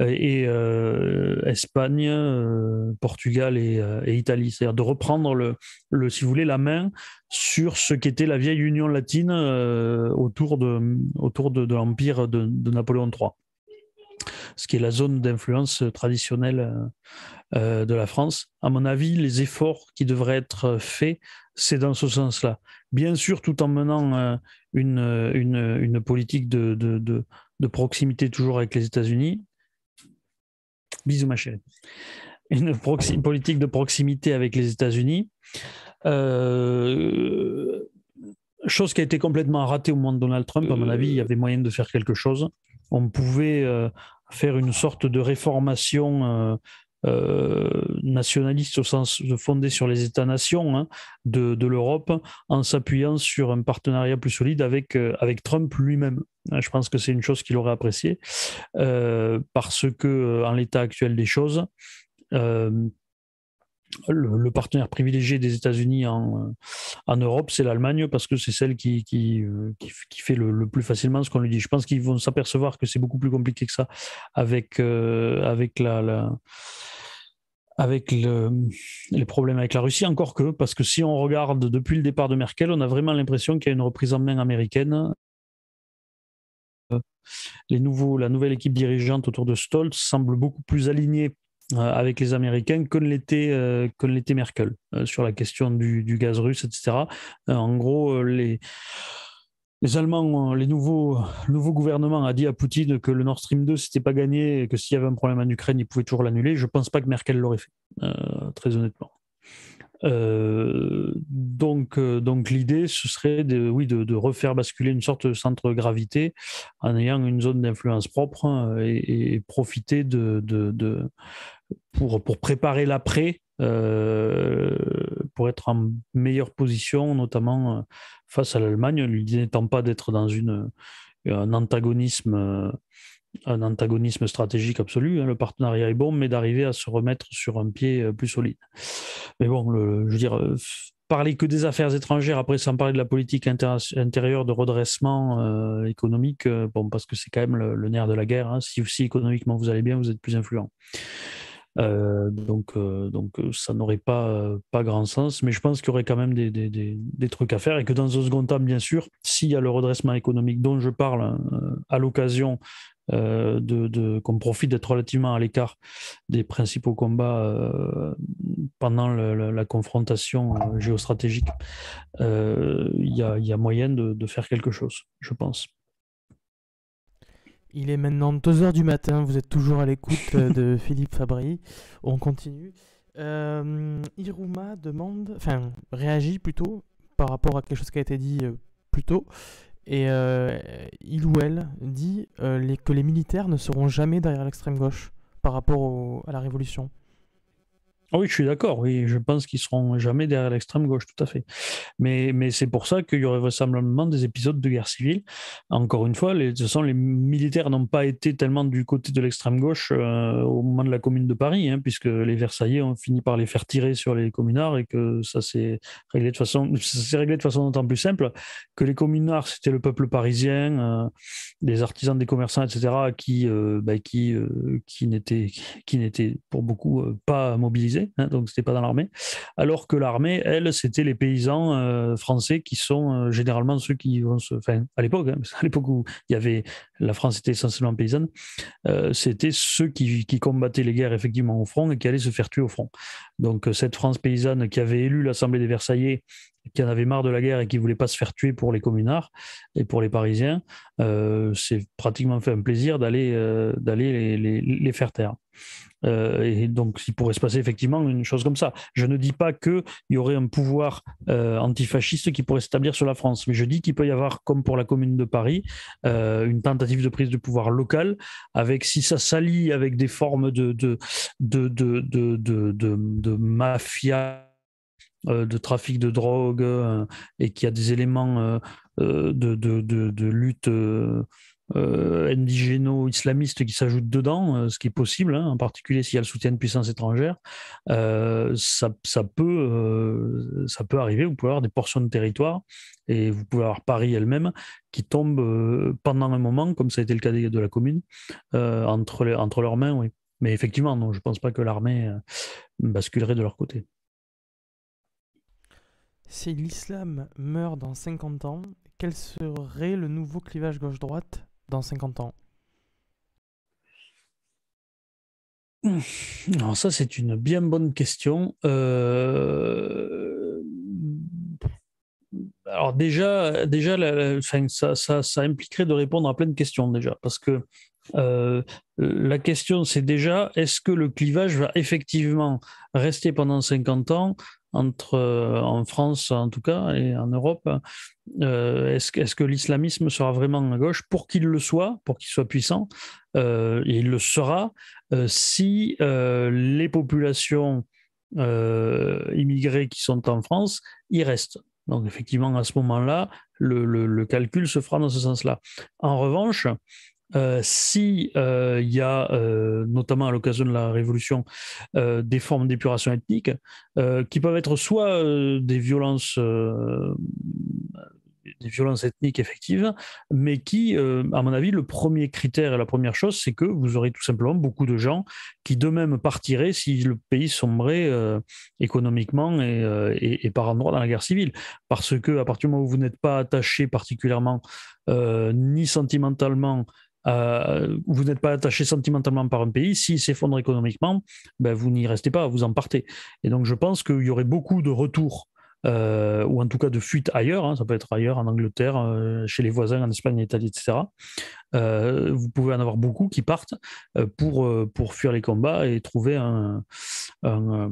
euh, et euh, Espagne, euh, Portugal et, Italie. C'est-à-dire de reprendre, le, si vous voulez, la main sur ce qu'était la vieille Union latine autour de, autour de, l'empire de, Napoléon III, ce qui est la zone d'influence traditionnelle de la France. À mon avis, les efforts qui devraient être faits, c'est dans ce sens-là. Bien sûr, tout en menant une, une, une, politique de, de proximité toujours avec les États-Unis, Bisous, ma chérie. Une politique de proximité avec les États-Unis. Euh, chose qui a été complètement ratée au moment de Donald Trump, à mon avis, il y avait moyen de faire quelque chose. On pouvait euh, faire une sorte de réformation euh, euh, nationaliste au sens fondé sur les États-nations hein, de, de l'Europe, en s'appuyant sur un partenariat plus solide avec, euh, avec Trump lui-même. Hein, je pense que c'est une chose qu'il aurait appréciée, euh, parce que en l'état actuel des choses, le, partenaire privilégié des États-Unis euh, en, Europe, c'est l'Allemagne, parce que c'est celle qui, euh, fait le, plus facilement ce qu'on lui dit. Je pense qu'ils vont s'apercevoir que c'est beaucoup plus compliqué que ça avec, euh, avec la, avec le, les problèmes avec la Russie, encore que, parce que si on regarde depuis le départ de Merkel, on a vraiment l'impression qu'il y a une reprise en main américaine. Les nouveaux, la nouvelle équipe dirigeante autour de Stoltz semble beaucoup plus alignée euh, avec les Américains que l'était euh, l'était Merkel euh, sur la question du, du gaz russe, etc. en gros, les les Allemands, nouveaux, le nouveau gouvernement a dit à Poutine que le Nord Stream 2, c'était pas gagné et que s'il y avait un problème en Ukraine, il pouvait toujours l'annuler. Je pense pas que Merkel l'aurait fait, très honnêtement. Euh, donc, euh, donc l'idée, ce serait de, oui, de, refaire basculer une sorte de centre de gravité en ayant une zone d'influence propre hein, et, profiter de, de, pour, pour, préparer l'après, euh, pour être en meilleure position, notamment face à l'Allemagne, lui n'étant pas d'être dans une, un antagonisme un antagonisme stratégique absolu. Hein, le partenariat est bon, mais d'arriver à se remettre sur un pied euh, plus solide. Mais bon, je veux dire, euh, parler que des affaires étrangères, après sans parler de la politique intérieure de redressement euh, économique, bon, parce que c'est quand même le, nerf de la guerre. Hein. Si, aussi économiquement vous allez bien, vous êtes plus influent. donc, donc ça n'aurait pas, pas grand sens, mais je pense qu'il y aurait quand même des, des, trucs à faire et que dans un second temps, bien sûr, s'il y a le redressement économique dont je parle hein, à l'occasion euh, de, de, qu'on profite d'être relativement à l'écart des principaux combats euh, pendant la, confrontation euh, géostratégique, il y a, moyen de, faire quelque chose, je pense. Il est maintenant 2h du matin, vous êtes toujours à l'écoute de Philippe Fabry. On continue. Iruma demande, enfin réagit plutôt par rapport à quelque chose qui a été dit plus tôt. Et euh, il ou elle dit euh, que les militaires ne seront jamais derrière l'extrême gauche par rapport à la révolution. Ah oui, je suis d'accord. Oui, je pense qu'ils seront jamais derrière l'extrême gauche, tout à fait. Mais, mais c'est pour ça qu'il y aurait vraisemblablement des épisodes de guerre civile. Encore une fois, les, de les militaires n'ont pas été tellement du côté de l'extrême gauche euh, au moment de la Commune de Paris, hein, puisque les Versaillais ont fini par les faire tirer sur les communards et que ça s'est réglé de façon, ça réglé de façon d'autant plus simple que les communards, c'était le peuple parisien, euh, les artisans, des commerçants, etc., qui, euh, bah, qui, qui qui n'étaient pour beaucoup pas mobilisés Hein, donc c'était pas dans l'armée, alors que l'armée, elle, c'était les paysans euh, français qui sont euh, généralement ceux qui vont se... Enfin, à hein, l'époque, où il y avait... La France était essentiellement paysanne, euh, c'était ceux qui, qui, combattaient les guerres effectivement au front et qui allaient se faire tuer au front. Donc cette France paysanne qui avait élu l'Assemblée des Versaillais qui en avaient marre de la guerre et qui ne voulaient pas se faire tuer pour les communards et pour les Parisiens, euh, c'est pratiquement fait un plaisir d'aller euh, d'aller les, les, faire taire. Euh, et donc, il pourrait se passer effectivement une chose comme ça. Je ne dis pas qu'il y aurait un pouvoir antifasciste qui pourrait s'établir sur la France, mais je dis qu'il peut y avoir, comme pour la Commune de Paris, une tentative de prise de pouvoir local avec si ça s'allie avec des formes de, de, de, de, de mafia euh, de trafic de drogue euh, et qu'il y a des éléments euh, de, lutte indigéno-islamiste qui s'ajoutent dedans, ce qui est possible, hein, en particulier s'il y a le soutien de puissances étrangères, ça, ça, peut, ça peut arriver. Vous pouvez avoir des portions de territoire et vous pouvez avoir Paris elle-même qui tombe pendant un moment, comme ça a été le cas de la commune, entre, entre leurs mains. Oui. Mais effectivement, non, je ne pense pas que l'armée basculerait de leur côté. Si l'islam meurt dans 50 ans, quel serait le nouveau clivage gauche-droite dans 50 ans hum, Alors ça, c'est une bien bonne question. Euh, alors déjà, déjà ça, impliquerait de répondre à plein de questions déjà, parce que euh, la question c'est déjà, est-ce que le clivage va effectivement rester pendant 50 ans entre, euh, en France en tout cas et en Europe. Euh, est-ce, que l'islamisme sera vraiment à gauche Pour qu'il le soit, pour qu'il soit puissant, euh, il le sera si les populations immigrées qui sont en France y restent. Donc effectivement, à ce moment-là, le calcul se fera dans ce sens-là. En revanche, s'il euh, si il euh, y a euh, notamment à l'occasion de la révolution des formes d'épuration ethnique qui peuvent être soit des violences des violences ethniques effectives, mais qui, à mon avis, le premier critère et la première chose, c'est que vous aurez tout simplement beaucoup de gens qui d'eux-mêmes partiraient si le pays sombrait économiquement et, par endroits dans la guerre civile. Parce que à partir du moment où vous n'êtes pas attaché particulièrement ni sentimentalement euh, vous n'êtes pas attaché sentimentalement par un pays, s'il s'effondre économiquement, ben vous n'y restez pas, vous en partez. Et donc je pense qu'il y aurait beaucoup de retours euh, ou en tout cas de fuite ailleurs, hein. ça peut être ailleurs, en Angleterre, euh, chez les voisins, en Espagne, en Italie, etc. Euh, vous pouvez en avoir beaucoup qui partent pour, pour fuir les combats et trouver un, un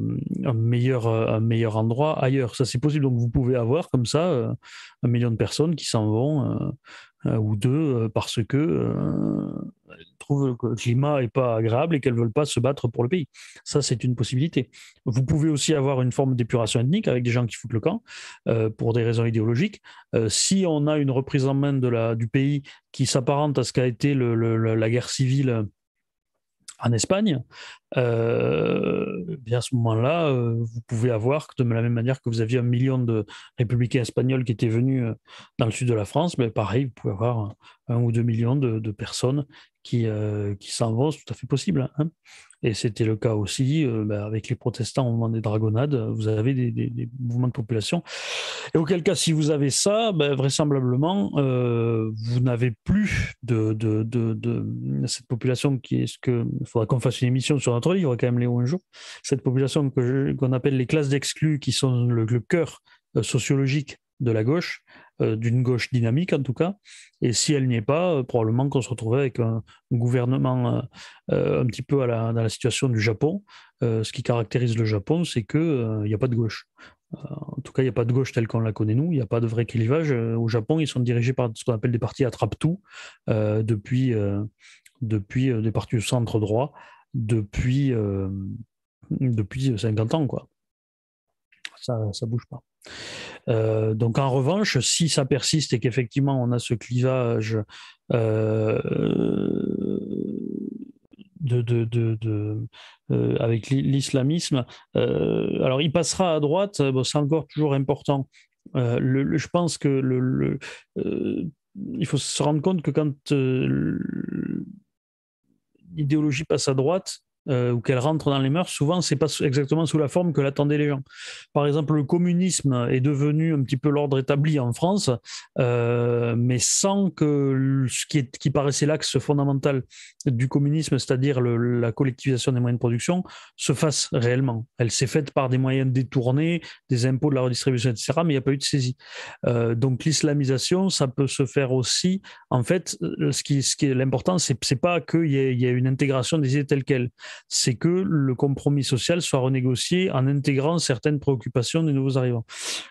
meilleur, un meilleur endroit ailleurs. Ça, c'est possible. Donc, vous pouvez avoir comme ça un million de personnes qui s'en vont ou deux parce que trouvent que le climat n'est pas agréable et qu'elles ne veulent pas se battre pour le pays. Ça, c'est une possibilité. Vous pouvez aussi avoir une forme d'épuration ethnique avec des gens qui foutent le camp euh, pour des raisons idéologiques. Euh, si on a une reprise en main de la, du pays qui s'apparente à ce qu'a été la guerre civile en Espagne, euh, à ce moment-là, vous pouvez avoir, de la même manière que vous aviez un million de républicains espagnols qui étaient venus dans le sud de la France, mais ben, pareil, vous pouvez avoir un, ou deux millions de personnes qui, euh, qui s'en vont, c'est tout à fait possible. Hein. et c'était le cas aussi euh, bah, avec les protestants au moment des dragonnades, vous avez des, mouvements de population. Et auquel cas, si vous avez ça, bah, vraisemblablement, euh, vous n'avez plus de, de, de, de, cette population qui est ce que. Il faudra qu'on fasse une émission sur notre livre, quand même, Léo, un jour. Cette population qu'on appelle les classes d'exclus, qui sont le cœur sociologique de la gauche, euh, d'une gauche dynamique en tout cas. Et si elle n'y est pas, euh, probablement qu'on se retrouverait avec un, gouvernement euh, un petit peu à la, dans la situation du Japon. ce qui caractérise le Japon, c'est qu'il n'y a pas de gauche. en tout cas, il n'y a pas de gauche telle qu'on la connaît nous. Il n'y a pas de vrai clivage. au Japon, ils sont dirigés par ce qu'on appelle des partis attrape-tout depuis, depuis des partis du centre droit depuis, depuis 50 ans. Quoi. Ça ne bouge pas. Euh, donc en revanche, si ça persiste et qu'effectivement on a ce clivage euh, de, de, de, de euh, avec l'islamisme, alors il passera à droite, c'est encore toujours important. je pense que le il faut se rendre compte que quand l'idéologie passe à droite, euh, ou qu'elle rentre dans les mœurs, souvent, ce n'est pas exactement sous la forme que l'attendaient les gens. Par exemple, le communisme est devenu un petit peu l'ordre établi en France, euh, mais sans que ce qui, est, qui paraissait l'axe fondamental du communisme, c'est-à-dire la collectivisation des moyens de production, se fasse réellement. Elle s'est faite par des moyens détournés, des impôts, de la redistribution, etc., mais il n'y a pas eu de saisie. Euh, donc l'islamisation, ça peut se faire aussi. En fait, ce qui, ce qui est l'important, c'est, n'est pas qu'il y ait une intégration des idées telles quelles c'est que le compromis social soit renégocié en intégrant certaines préoccupations des nouveaux arrivants.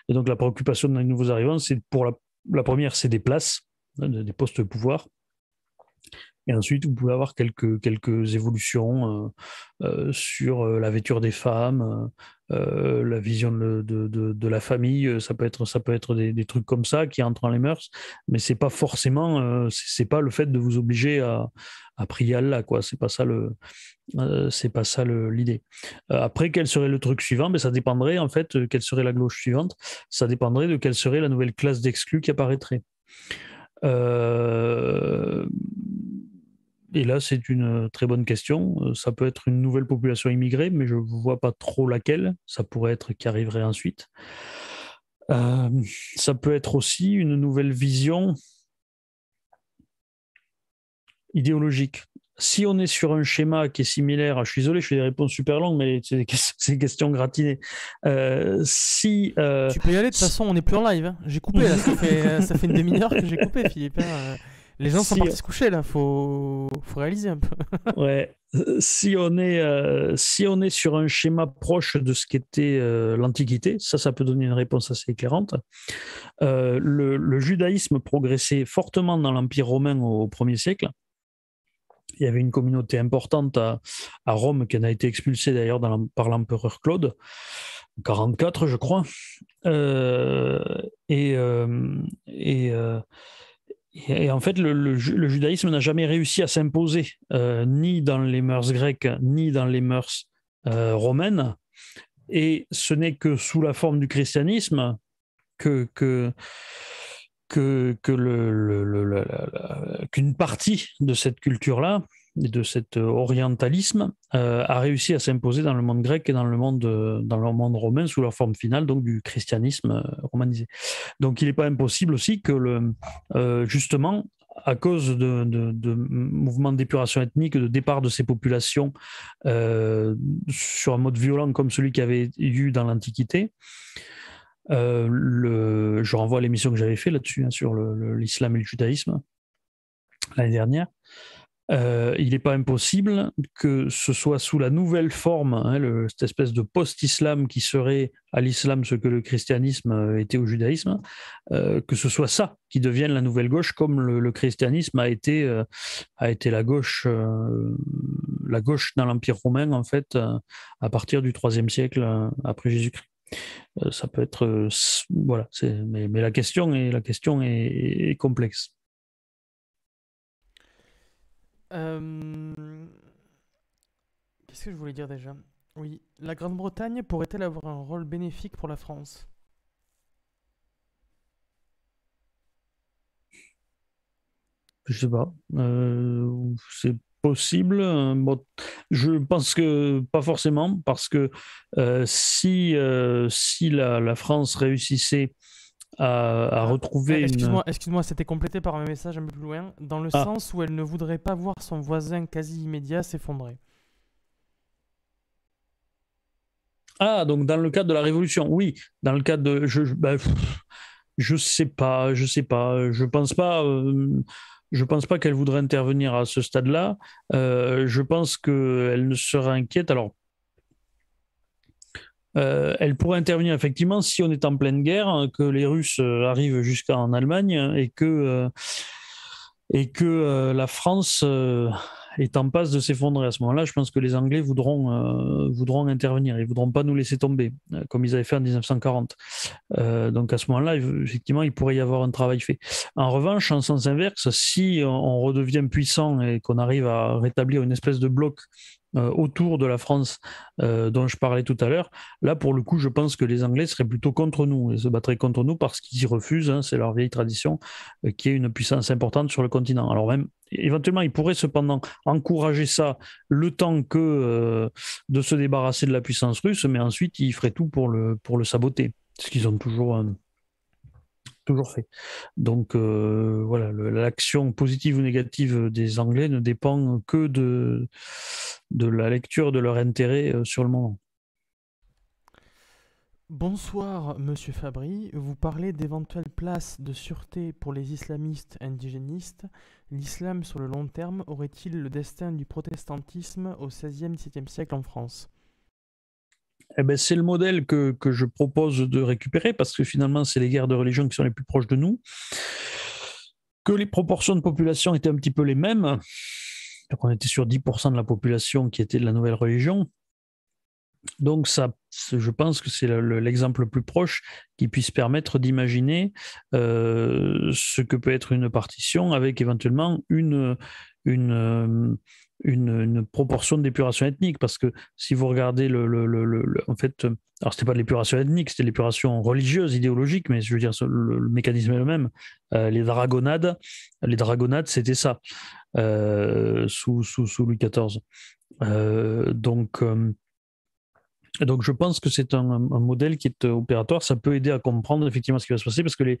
Et donc la préoccupation des nouveaux arrivants, c'est pour la, première, c'est des places, hein, des postes de pouvoir. Et ensuite, vous pouvez avoir quelques, quelques évolutions euh, euh, sur euh, la vêture des femmes, la vision de, de, la famille, ça peut être, ça peut être des, trucs comme ça qui entrent dans les mœurs, mais c'est pas forcément, c'est pas le fait de vous obliger à, à prier Allah, quoi. C'est pas ça le, c'est pas ça l'idée. après, quel serait le truc suivant Mais ben, ça dépendrait en fait, quelle serait la gauche suivante Ça dépendrait de quelle serait la nouvelle classe d'exclus qui apparaîtrait. Euh et là, c'est une euh, très bonne question. Euh, ça peut être une nouvelle population immigrée, mais je ne vois pas trop laquelle. Ça pourrait être qui arriverait ensuite. Euh, ça peut être aussi une nouvelle vision idéologique. Si on est sur un schéma qui est similaire, je suis désolé, je fais des réponses super longues, mais c'est des, questions, gratinée. gratinées. si, tu peux y aller, de toute façon, on n'est plus en live. Hein. J'ai coupé, ça, fait, une demi-heure que j'ai coupé, Philippe. Hein. Les gens sont partis se coucher là, faut, faut réaliser un peu. ouais. Euh, si on, est, euh, si on est sur un schéma proche de ce qu'était euh, l'Antiquité, ça, ça peut donner une réponse assez éclairante. le, judaïsme progressait fortement dans l'Empire romain au, premier siècle. Il y avait une communauté importante à, Rome qui en a été expulsée d'ailleurs par l'empereur Claude, 44 je crois. et, et et, en fait, le, judaïsme n'a jamais réussi à s'imposer, euh, ni dans les mœurs grecques, ni dans les mœurs euh, romaines. Et ce n'est que sous la forme du christianisme que, qu'une partie de cette culture-là et de cet euh, orientalisme euh, a réussi à s'imposer dans le monde grec et dans le monde, euh, dans le monde romain sous leur forme finale, donc du christianisme romanisé. Donc il n'est pas impossible aussi que, le, justement, à cause de, mouvements d'épuration ethnique, de départ de ces populations sur un mode violent comme celui qu'il avait eu dans l'Antiquité, je renvoie à l'émission que j'avais fait là-dessus, hein, sur l'islam et le judaïsme, l'année dernière. Euh, il n'est pas impossible que ce soit sous la nouvelle forme, hein, cette espèce de post-islam qui serait à l'islam ce que le christianisme euh, était au judaïsme, euh, que ce soit ça qui devienne la nouvelle gauche, comme le, christianisme a été, la gauche, la gauche dans l'Empire romain en fait à partir du IIIe siècle après Jésus-Christ ça peut être voilà mais, la question la question est complexe euh, qu'est-ce que je voulais dire déjà Oui, la Grande-Bretagne pourrait-elle avoir un rôle bénéfique pour la France Je sais pas. Euh, c'est possible. Hein, bon, je pense que pas forcément, parce que euh, si, si la, France réussissait à, euh, retrouver. Eh, excuse-moi, c'était complété par un message un peu plus loin, dans le ah. sens où elle ne voudrait pas voir son voisin quasi immédiat s'effondrer. Ah, donc dans le cadre de la révolution, oui, dans le cadre de. Je, ne ben, sais pas, je sais pas, je pense pas. Euh, je pense pas qu'elle voudrait intervenir à ce stade-là. Euh, je pense qu'elle ne serait inquiète. Alors euh, elle pourrait intervenir effectivement si on est en pleine guerre, hein, que les Russes euh, arrivent jusqu'en Allemagne hein, et que, euh, et que la France est en passe de s'effondrer à ce moment-là. Je pense que les Anglais voudront, voudront intervenir, ils ne voudront pas nous laisser tomber, comme ils avaient fait en 1940. donc à ce moment-là, effectivement, il pourrait y avoir un travail fait. En revanche, en sens inverse, si on redevient puissant et qu'on arrive à rétablir une espèce de bloc euh, autour de la France euh, dont je parlais tout à l'heure, là pour le coup je pense que les Anglais seraient plutôt contre nous et se battraient contre nous parce qu'ils y refusent, hein, c'est leur vieille tradition, euh, qui est une puissance importante sur le continent. Alors même éventuellement, ils pourraient cependant encourager ça le temps que de se débarrasser de la puissance russe, mais ensuite ils feraient tout pour le, pour le saboter, ce qu'ils ont toujours. Hein, toujours fait. Donc euh, voilà, l'action positive ou négative des Anglais ne dépend que de, la lecture de leur intérêt euh, sur le moment. Bonsoir, monsieur Fabry. Vous parlez d'éventuelles places de sûreté pour les islamistes indigénistes. L'islam sur le long terme aurait-il le destin du protestantisme au XVIe, XVIIe siècle en France eh ben, c'est le modèle que, je propose de récupérer parce que finalement, c'est les guerres de religion qui sont les plus proches de nous. Que les proportions de population étaient un petit peu les mêmes. Donc, on était sur 10% de la population qui était de la nouvelle religion. Donc, ça, je pense que c'est l'exemple le plus proche qui puisse permettre d'imaginer euh, ce que peut être une partition avec éventuellement une, une, euh, une, proportion d'épuration ethnique, parce que si vous regardez le, le, le, en fait, euh, alors c'était pas l'épuration ethnique, c'était l'épuration religieuse, idéologique, mais je veux dire le, mécanisme est le même. Euh, les dragonnades, les dragonnades, c'était ça euh, sous, sous, sous Louis XIV. donc donc je pense que c'est un, modèle qui est euh, opératoire. Ça peut aider à comprendre effectivement ce qui va se passer parce que les,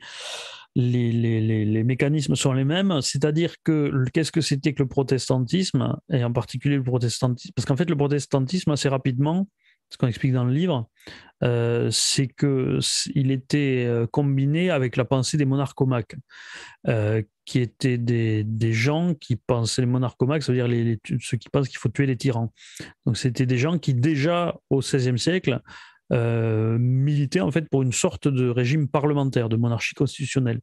les mécanismes sont les mêmes. C'est-à-dire que qu'est-ce que c'était que le protestantisme et en particulier le protestantisme Parce qu'en fait le protestantisme assez rapidement, ce qu'on explique dans le livre, euh, c'est c'est qu'il était euh, combiné avec la pensée des monarchomaques, euh, qui étaient des, gens qui pensaient, les monarchomaques, c'est-à-dire ceux qui pensent qu'il faut tuer les tyrans. Donc c'était des gens qui déjà au XVIe siècle militaient en fait pour une sorte de régime parlementaire, de monarchie constitutionnelle.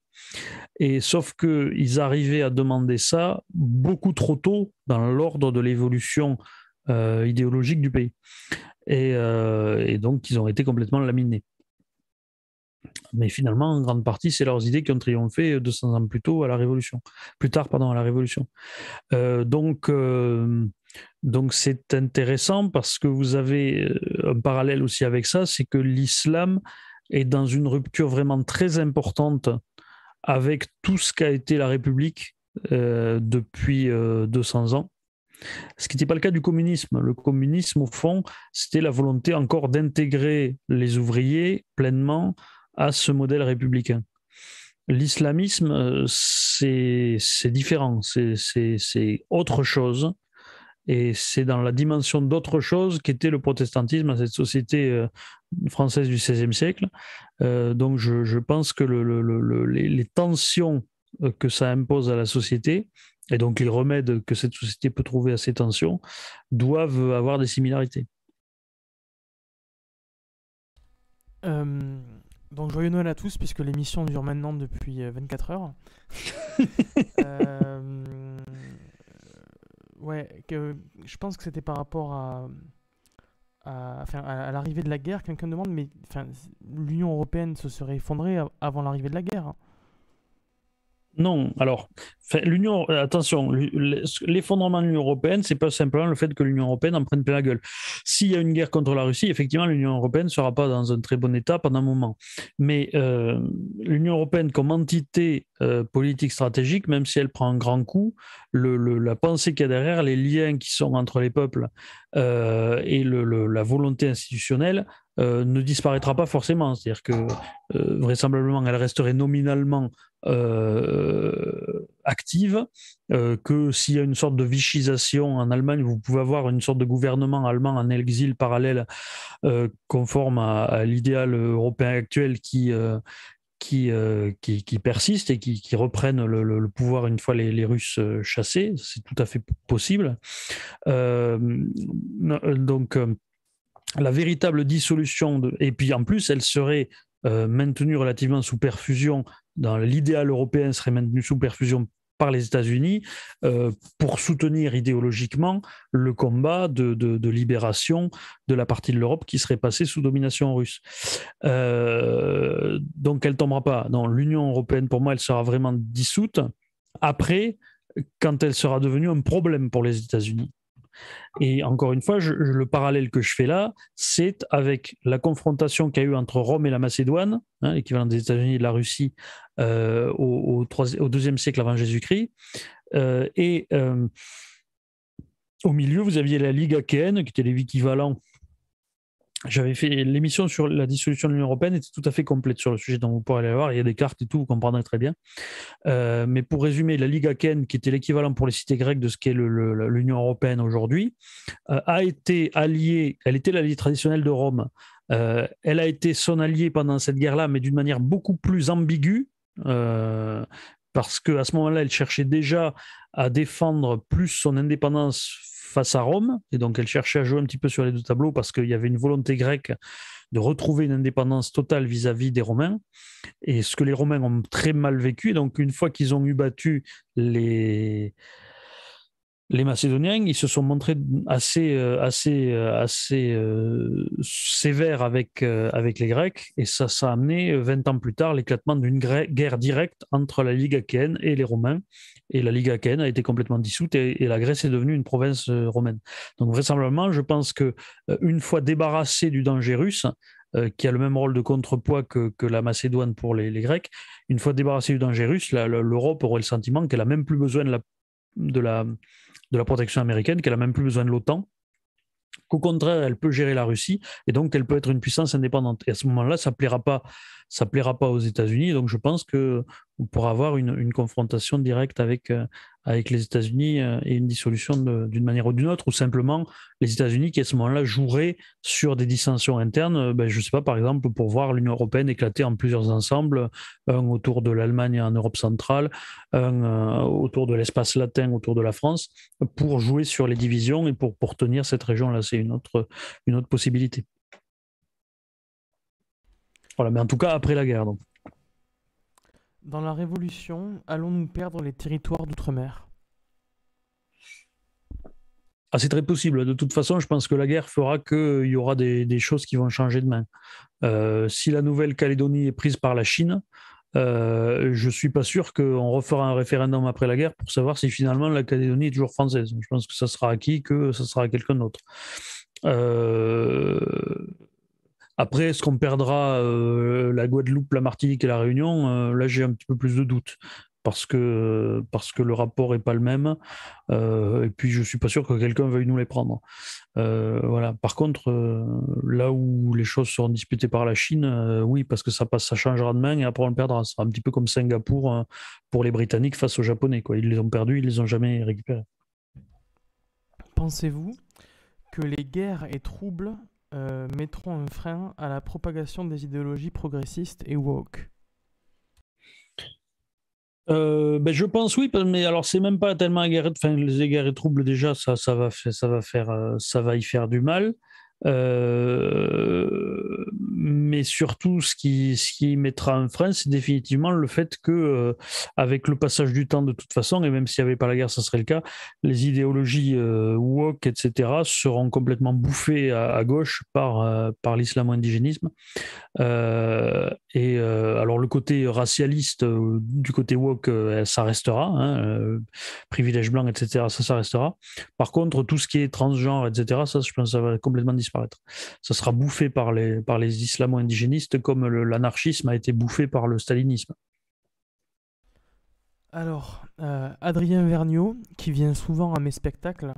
Et sauf qu'ils arrivaient à demander ça beaucoup trop tôt dans l'ordre de l'évolution idéologique du pays. Euh, et, donc ils ont été complètement laminés. Mais finalement, en grande partie, c'est leurs idées qui ont triomphé 200 ans plus tôt à la Révolution, plus tard, pardon, à la Révolution. Euh, donc, euh, donc c'est intéressant parce que vous avez un parallèle aussi avec ça, c'est que l'islam est dans une rupture vraiment très importante avec tout ce qu'a été la République depuis 200 ans. Ce qui n'était pas le cas du communisme. Le communisme, au fond, c'était la volonté encore d'intégrer les ouvriers pleinement à ce modèle républicain. L'islamisme, euh, c'est différent, c'est autre chose. Et c'est dans la dimension d'autre chose qu'était le protestantisme à cette société euh, française du XVIe siècle. Euh, donc je, pense que les tensions que ça impose à la société, et donc les remèdes que cette société peut trouver à ces tensions, doivent avoir des similarités. Euh, donc joyeux Noël à tous, puisque l'émission dure maintenant depuis 24 euh, heures. Euh, ouais, que, je pense que c'était par rapport à, à, à l'arrivée de la guerre. Quelqu'un demande, mais l'Union européenne se serait effondrée avant l'arrivée de la guerre. Non, alors, l'Union, euh, attention, l'effondrement de l'Union européenne, c'est pas simplement le fait que l'Union européenne en prenne plein la gueule. S'il y a une guerre contre la Russie, effectivement, l'Union européenne ne sera pas dans un très bon état pendant un moment. Mais euh, l'Union européenne, comme entité euh, politique stratégique, même si elle prend un grand coup, la pensée qu'il y a derrière, les liens qui sont entre les peuples et la volonté institutionnelle euh, ne disparaîtra pas forcément. C'est-à-dire que euh, vraisemblablement, elle resterait nominalement euh, active, que s'il y a une sorte de vichisation en Allemagne, vous pouvez avoir une sorte de gouvernement allemand en exil parallèle, conforme à, l'idéal européen actuel qui, qui, qui, et qui, reprenne reprennent le, pouvoir une fois les, Russes chassés. C'est tout à fait possible. donc, la véritable dissolution, de, et puis en plus, elle serait euh, maintenue relativement sous perfusion, dans l'idéal européen serait maintenue sous perfusion par les États-Unis euh, pour soutenir idéologiquement le combat de, libération de la partie de l'Europe qui serait passée sous domination russe. Euh, donc elle ne tombera pas. l'Union européenne, pour moi, elle sera vraiment dissoute après, quand elle sera devenue un problème pour les États-Unis. Et encore une fois, le parallèle que je fais là, c'est avec la confrontation qu'il y a eu entre Rome et la Macédoine, hein, l'équivalent des États-Unis et de la Russie euh, au, au, IIe siècle avant Jésus-Christ. Euh, et euh, au milieu, vous aviez la Ligue achéenne, qui était l'équivalent j'avais fait l'émission sur la dissolution de l'Union européenne était tout à fait complète sur le sujet, dont vous pourrez aller voir. Il y a des cartes et tout, vous comprendrez très bien. Euh, mais pour résumer, la Ligue Aken, qui était l'équivalent pour les cités grecques de ce qu'est l'Union européenne aujourd'hui, euh, a été alliée. Elle était l'alliée traditionnelle de Rome. Euh, elle a été son alliée pendant cette guerre-là, mais d'une manière beaucoup plus ambiguë parce qu'à ce moment-là, elle cherchait déjà à défendre plus son indépendance face à Rome. Et donc, elle cherchait à jouer un petit peu sur les deux tableaux parce qu'il y avait une volonté grecque de retrouver une indépendance totale vis-à-vis des Romains. Et ce que les Romains ont très mal vécu. Et donc, une fois qu'ils ont eu battu les les Macédoniens, ils se sont montrés assez, euh, assez, euh, assez euh, sévères avec, avec les Grecs, et ça, ça a amené 20 ans plus tard l'éclatement d'une guerre directe entre la Ligue achéenne et les Romains. Et la Ligue achéenne a été complètement dissoute et, la Grèce est devenue une province romaine. Donc vraisemblablement, je pense que une fois débarrassée du danger russe, qui a le même rôle de contrepoids que, que la Macédoine pour les, Grecs, une fois débarrassée du danger russe, l'Europe aurait le sentiment qu'elle a même plus besoin de la, de la de la protection américaine, qu'elle n'a même plus besoin de l'OTAN, qu'au contraire, elle peut gérer la Russie et donc elle peut être une puissance indépendante. Et à ce moment-là, ça ne plaira, pas, ça plaira pas aux États-Unis. Donc je pense que pour avoir une, confrontation directe avec, euh, les États-Unis euh, et une dissolution d'une manière ou d'une autre, ou simplement les États-Unis qui à ce moment-là joueraient sur des dissensions internes, euh, ben, je ne sais pas, par exemple, pour voir l'Union européenne éclater en plusieurs ensembles, un autour de l'Allemagne en Europe centrale, un autour de l'espace latin, autour de la France, pour jouer sur les divisions et pour, tenir cette région-là. C'est une autre, une autre possibilité. Voilà, mais en tout cas après la guerre. Donc. Dans la Révolution, allons-nous perdre les territoires d'outre-mer ah, c'est très possible. De toute façon, je pense que la guerre fera qu'il y aura des, choses qui vont changer de euh, si la Nouvelle-Calédonie est prise par la Chine, euh, je ne suis pas sûr qu'on refera un référendum après la guerre pour savoir si finalement la Calédonie est toujours française. Je pense que ça sera à qui que ça sera à quelqu'un d'autre. Euh, après, est-ce qu'on perdra euh, la Guadeloupe, la Martinique et la Réunion euh, Là, j'ai un petit peu plus de doutes parce que, parce que le rapport n'est pas le même. Euh, et puis, je ne suis pas sûr que quelqu'un veuille nous les prendre. voilà. Par contre, là où les choses seront disputées par la Chine, oui, parce que ça, passe, ça changera de main et après on le perdra. Ce sera un petit peu comme Singapour pour les Britanniques face aux Japonais. Quoi. Ils les ont perdus, ils ne les ont jamais récupérés. Pensez-vous que les guerres et troubles euh, mettront un frein à la propagation des idéologies progressistes et woke euh, ben, je pense oui, mais alors c'est même pas tellement égaré, enfin les égarés troubles déjà ça, ça va ça va faire euh, ça va y faire du mal. Euh, mais surtout, ce qui, ce qui mettra un frein, c'est définitivement le fait que, euh, avec le passage du temps, de toute façon, et même s'il n'y avait pas la guerre, ça serait le cas, les idéologies euh, woke, etc., seront complètement bouffées à, gauche par, par l'islam-indigénisme. Et euh, alors le côté racialiste euh, du côté woke, euh, ça restera, hein, privilège blanc, etc. Ça, restera. Par contre, tout ce qui est transgenre, etc. Ça, je pense, ça va complètement disparaître. Ça sera bouffé par les par les islamo-indigénistes, comme l'anarchisme a été bouffé par le stalinisme. Alors, Adrien Vergniaud, qui vient souvent à mes spectacles,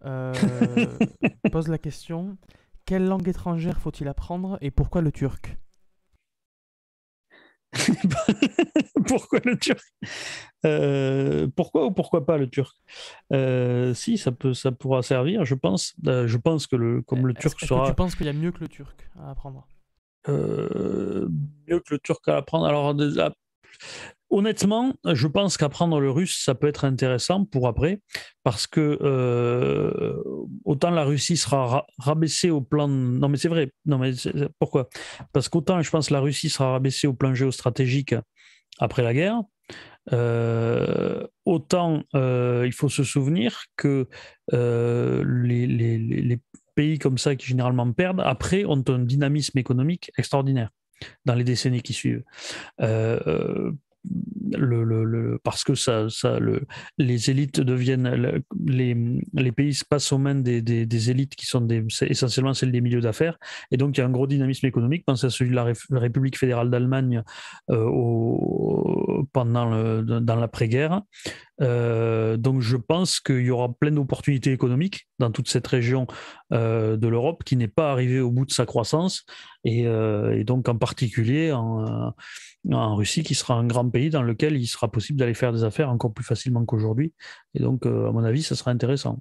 pose la question quelle langue étrangère faut-il apprendre et pourquoi le turc pourquoi le Turc euh, Pourquoi ou pourquoi pas le Turc euh, Si, ça peut, ça pourra servir, je pense. Euh, je pense que le, comme le Turc sera. tu penses qu'il y a mieux que le Turc à apprendre Mieux que le Turc à apprendre. Alors, Honnêtement, je pense qu'apprendre le russe, ça peut être intéressant pour après, parce que euh, autant la Russie sera rabaissée au plan. Non, mais c'est vrai. Non, mais pourquoi Parce qu'autant, je pense, la Russie sera rabaissée au plan géostratégique après la guerre. Euh, autant euh, il faut se souvenir que les, pays comme ça qui généralement perdent, après, ont un dynamisme économique extraordinaire dans les décennies qui suivent le, parce que ça, ça les élites deviennent, les, pays se passent aux mains des, élites qui sont des, essentiellement celles des milieux d'affaires. Et donc, il y a un gros dynamisme économique. Pensez à celui de la, République fédérale d'Allemagne euh, pendant dans l'après-guerre. Euh, donc, je pense qu'il y aura plein d'opportunités économiques dans toute cette région euh, de l'Europe qui n'est pas arrivée au bout de sa croissance, et, euh, donc en particulier euh, en, Russie, qui sera un grand pays dans lequel il sera possible d'aller faire des affaires encore plus facilement qu'aujourd'hui. Et donc, à mon avis, ça sera intéressant.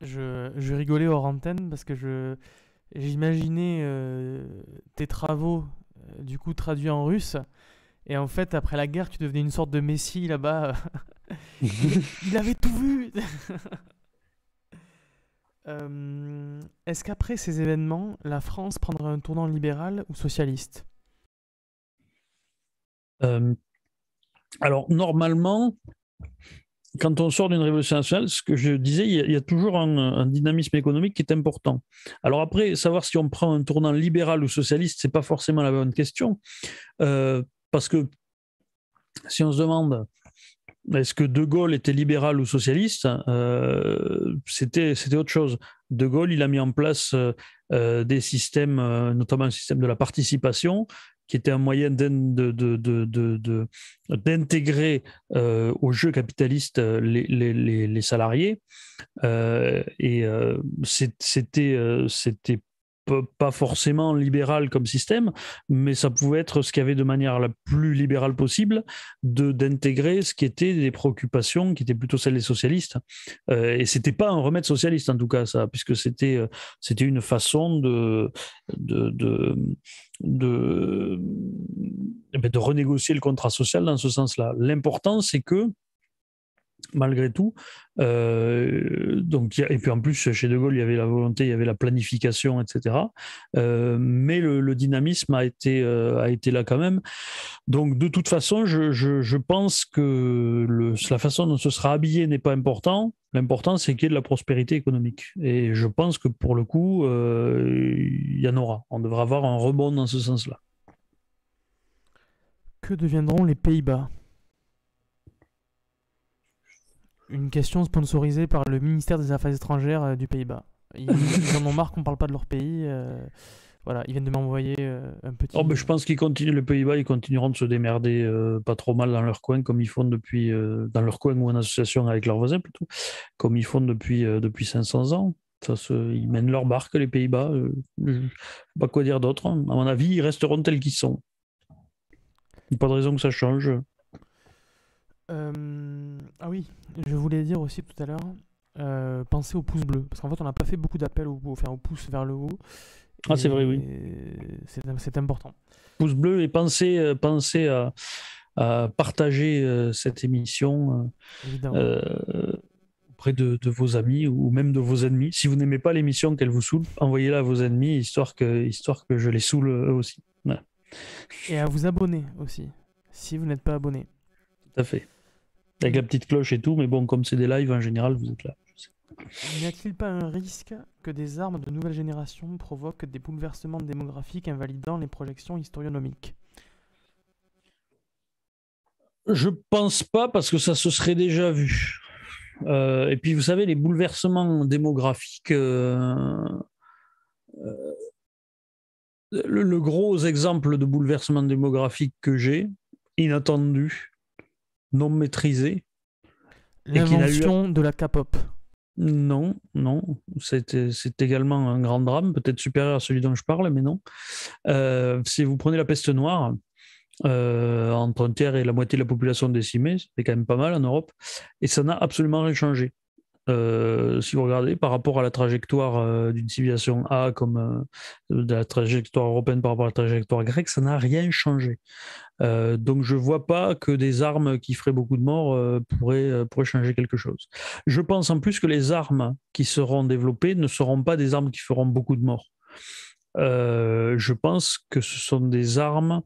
Je, rigolais hors antenne parce que je, j'imaginais tes travaux, du coup, traduits en russe. Et en fait, après la guerre, tu devenais une sorte de messie là-bas. il avait tout vu Euh, est-ce qu'après ces événements, la France prendra un tournant libéral ou socialiste euh, Alors, normalement, quand on sort d'une révolution nationale, ce que je disais, il y a, toujours un, dynamisme économique qui est important. Alors après, savoir si on prend un tournant libéral ou socialiste, c'est pas forcément la bonne question, euh, parce que si on se demande est-ce que De Gaulle était libéral ou socialiste euh, C'était autre chose. De Gaulle, il a mis en place euh, euh, des systèmes, notamment le système de la participation, qui était un moyen d'intégrer au jeu capitaliste les, les salariés. et c'était pas forcément libéral comme système, mais ça pouvait être ce qu'il y avait de manière la plus libérale possible de d'intégrer ce qui était des préoccupations qui étaient plutôt celles des socialistes. Et euh, et c'était pas un remède socialiste en tout cas ça, puisque c'était euh, c'était une façon de, de de eh ben, de, renégocier le contrat social dans ce sens-là. L'important c'est que malgré tout. Euh, donc, et puis en plus, chez De Gaulle, il y avait la volonté, il y avait la planification, etc. Euh, mais le, dynamisme a été, euh, a été là quand même. Donc, de toute façon, je, pense que la façon dont ce sera habillé n'est pas important. L'important, c'est qu'il y ait de la prospérité économique. Et je pense que pour le coup, il y en aura. On devra avoir un rebond dans ce sens-là. Que deviendront les Pays-Bas une question sponsorisée par le ministère des Affaires étrangères euh, du Pays-Bas. Ils, en ont marre qu'on parle pas de leur pays. Euh, voilà, ils viennent de m'envoyer euh, un petit. Oh, mais je pense qu'ils continuent, les Pays-Bas, ils continueront de se démerder pas trop mal dans leur coin, comme ils font depuis. dans leur coin ou en association avec leurs voisins, plutôt, comme ils font depuis, depuis 500 ans. Ça, ils mènent leur barque, les Pays-Bas. pas quoi dire d'autre. Hein. À mon avis, ils resteront tels qu'ils sont. Pas de raison que ça change. Euh, ah oui, je voulais dire aussi tout à l'heure, euh, pensez au pouce bleu. Parce qu'en fait, on n'a pas fait beaucoup d'appels au, faire au pouce vers le haut. Ah, c'est vrai, oui. C'est important. Pouce bleu et pensez, euh, pensez à, partager cette émission auprès de, vos amis ou même de vos ennemis. Si vous n'aimez pas l'émission, qu'elle vous saoule, envoyez-la à vos ennemis, histoire que, histoire que je les saoule eux aussi. Et à vous abonner aussi, si vous n'êtes pas abonné. Tout à fait. Avec la petite cloche et tout, mais bon, comme c'est des lives, en général, vous êtes là. N'y a-t-il pas un risque que des armes de nouvelle génération provoquent des bouleversements démographiques invalidant les projections historionomiques Je pense pas parce que ça se serait déjà vu. Euh, et puis vous savez, les bouleversements démographiques, euh, euh, le, gros exemple de bouleversement démographique que j'ai, inattendu, non maîtrisé. L'invention de la K-pop. Non, non. C'est également un grand drame, peut-être supérieur à celui dont je parle, mais non. Euh, si vous prenez la peste noire, euh, entre un tiers et la moitié de la population décimée, c'est quand même pas mal en Europe, et ça n'a absolument rien changé. Euh, si vous regardez, par rapport à la trajectoire euh, d'une civilisation A comme euh, de la trajectoire européenne par rapport à la trajectoire grecque, ça n'a rien changé. donc je ne vois pas que des armes qui feraient beaucoup de morts pourraient, pourraient, changer quelque chose. Je pense en plus que les armes qui seront développées ne seront pas des armes qui feront beaucoup de morts. je pense que ce sont des armes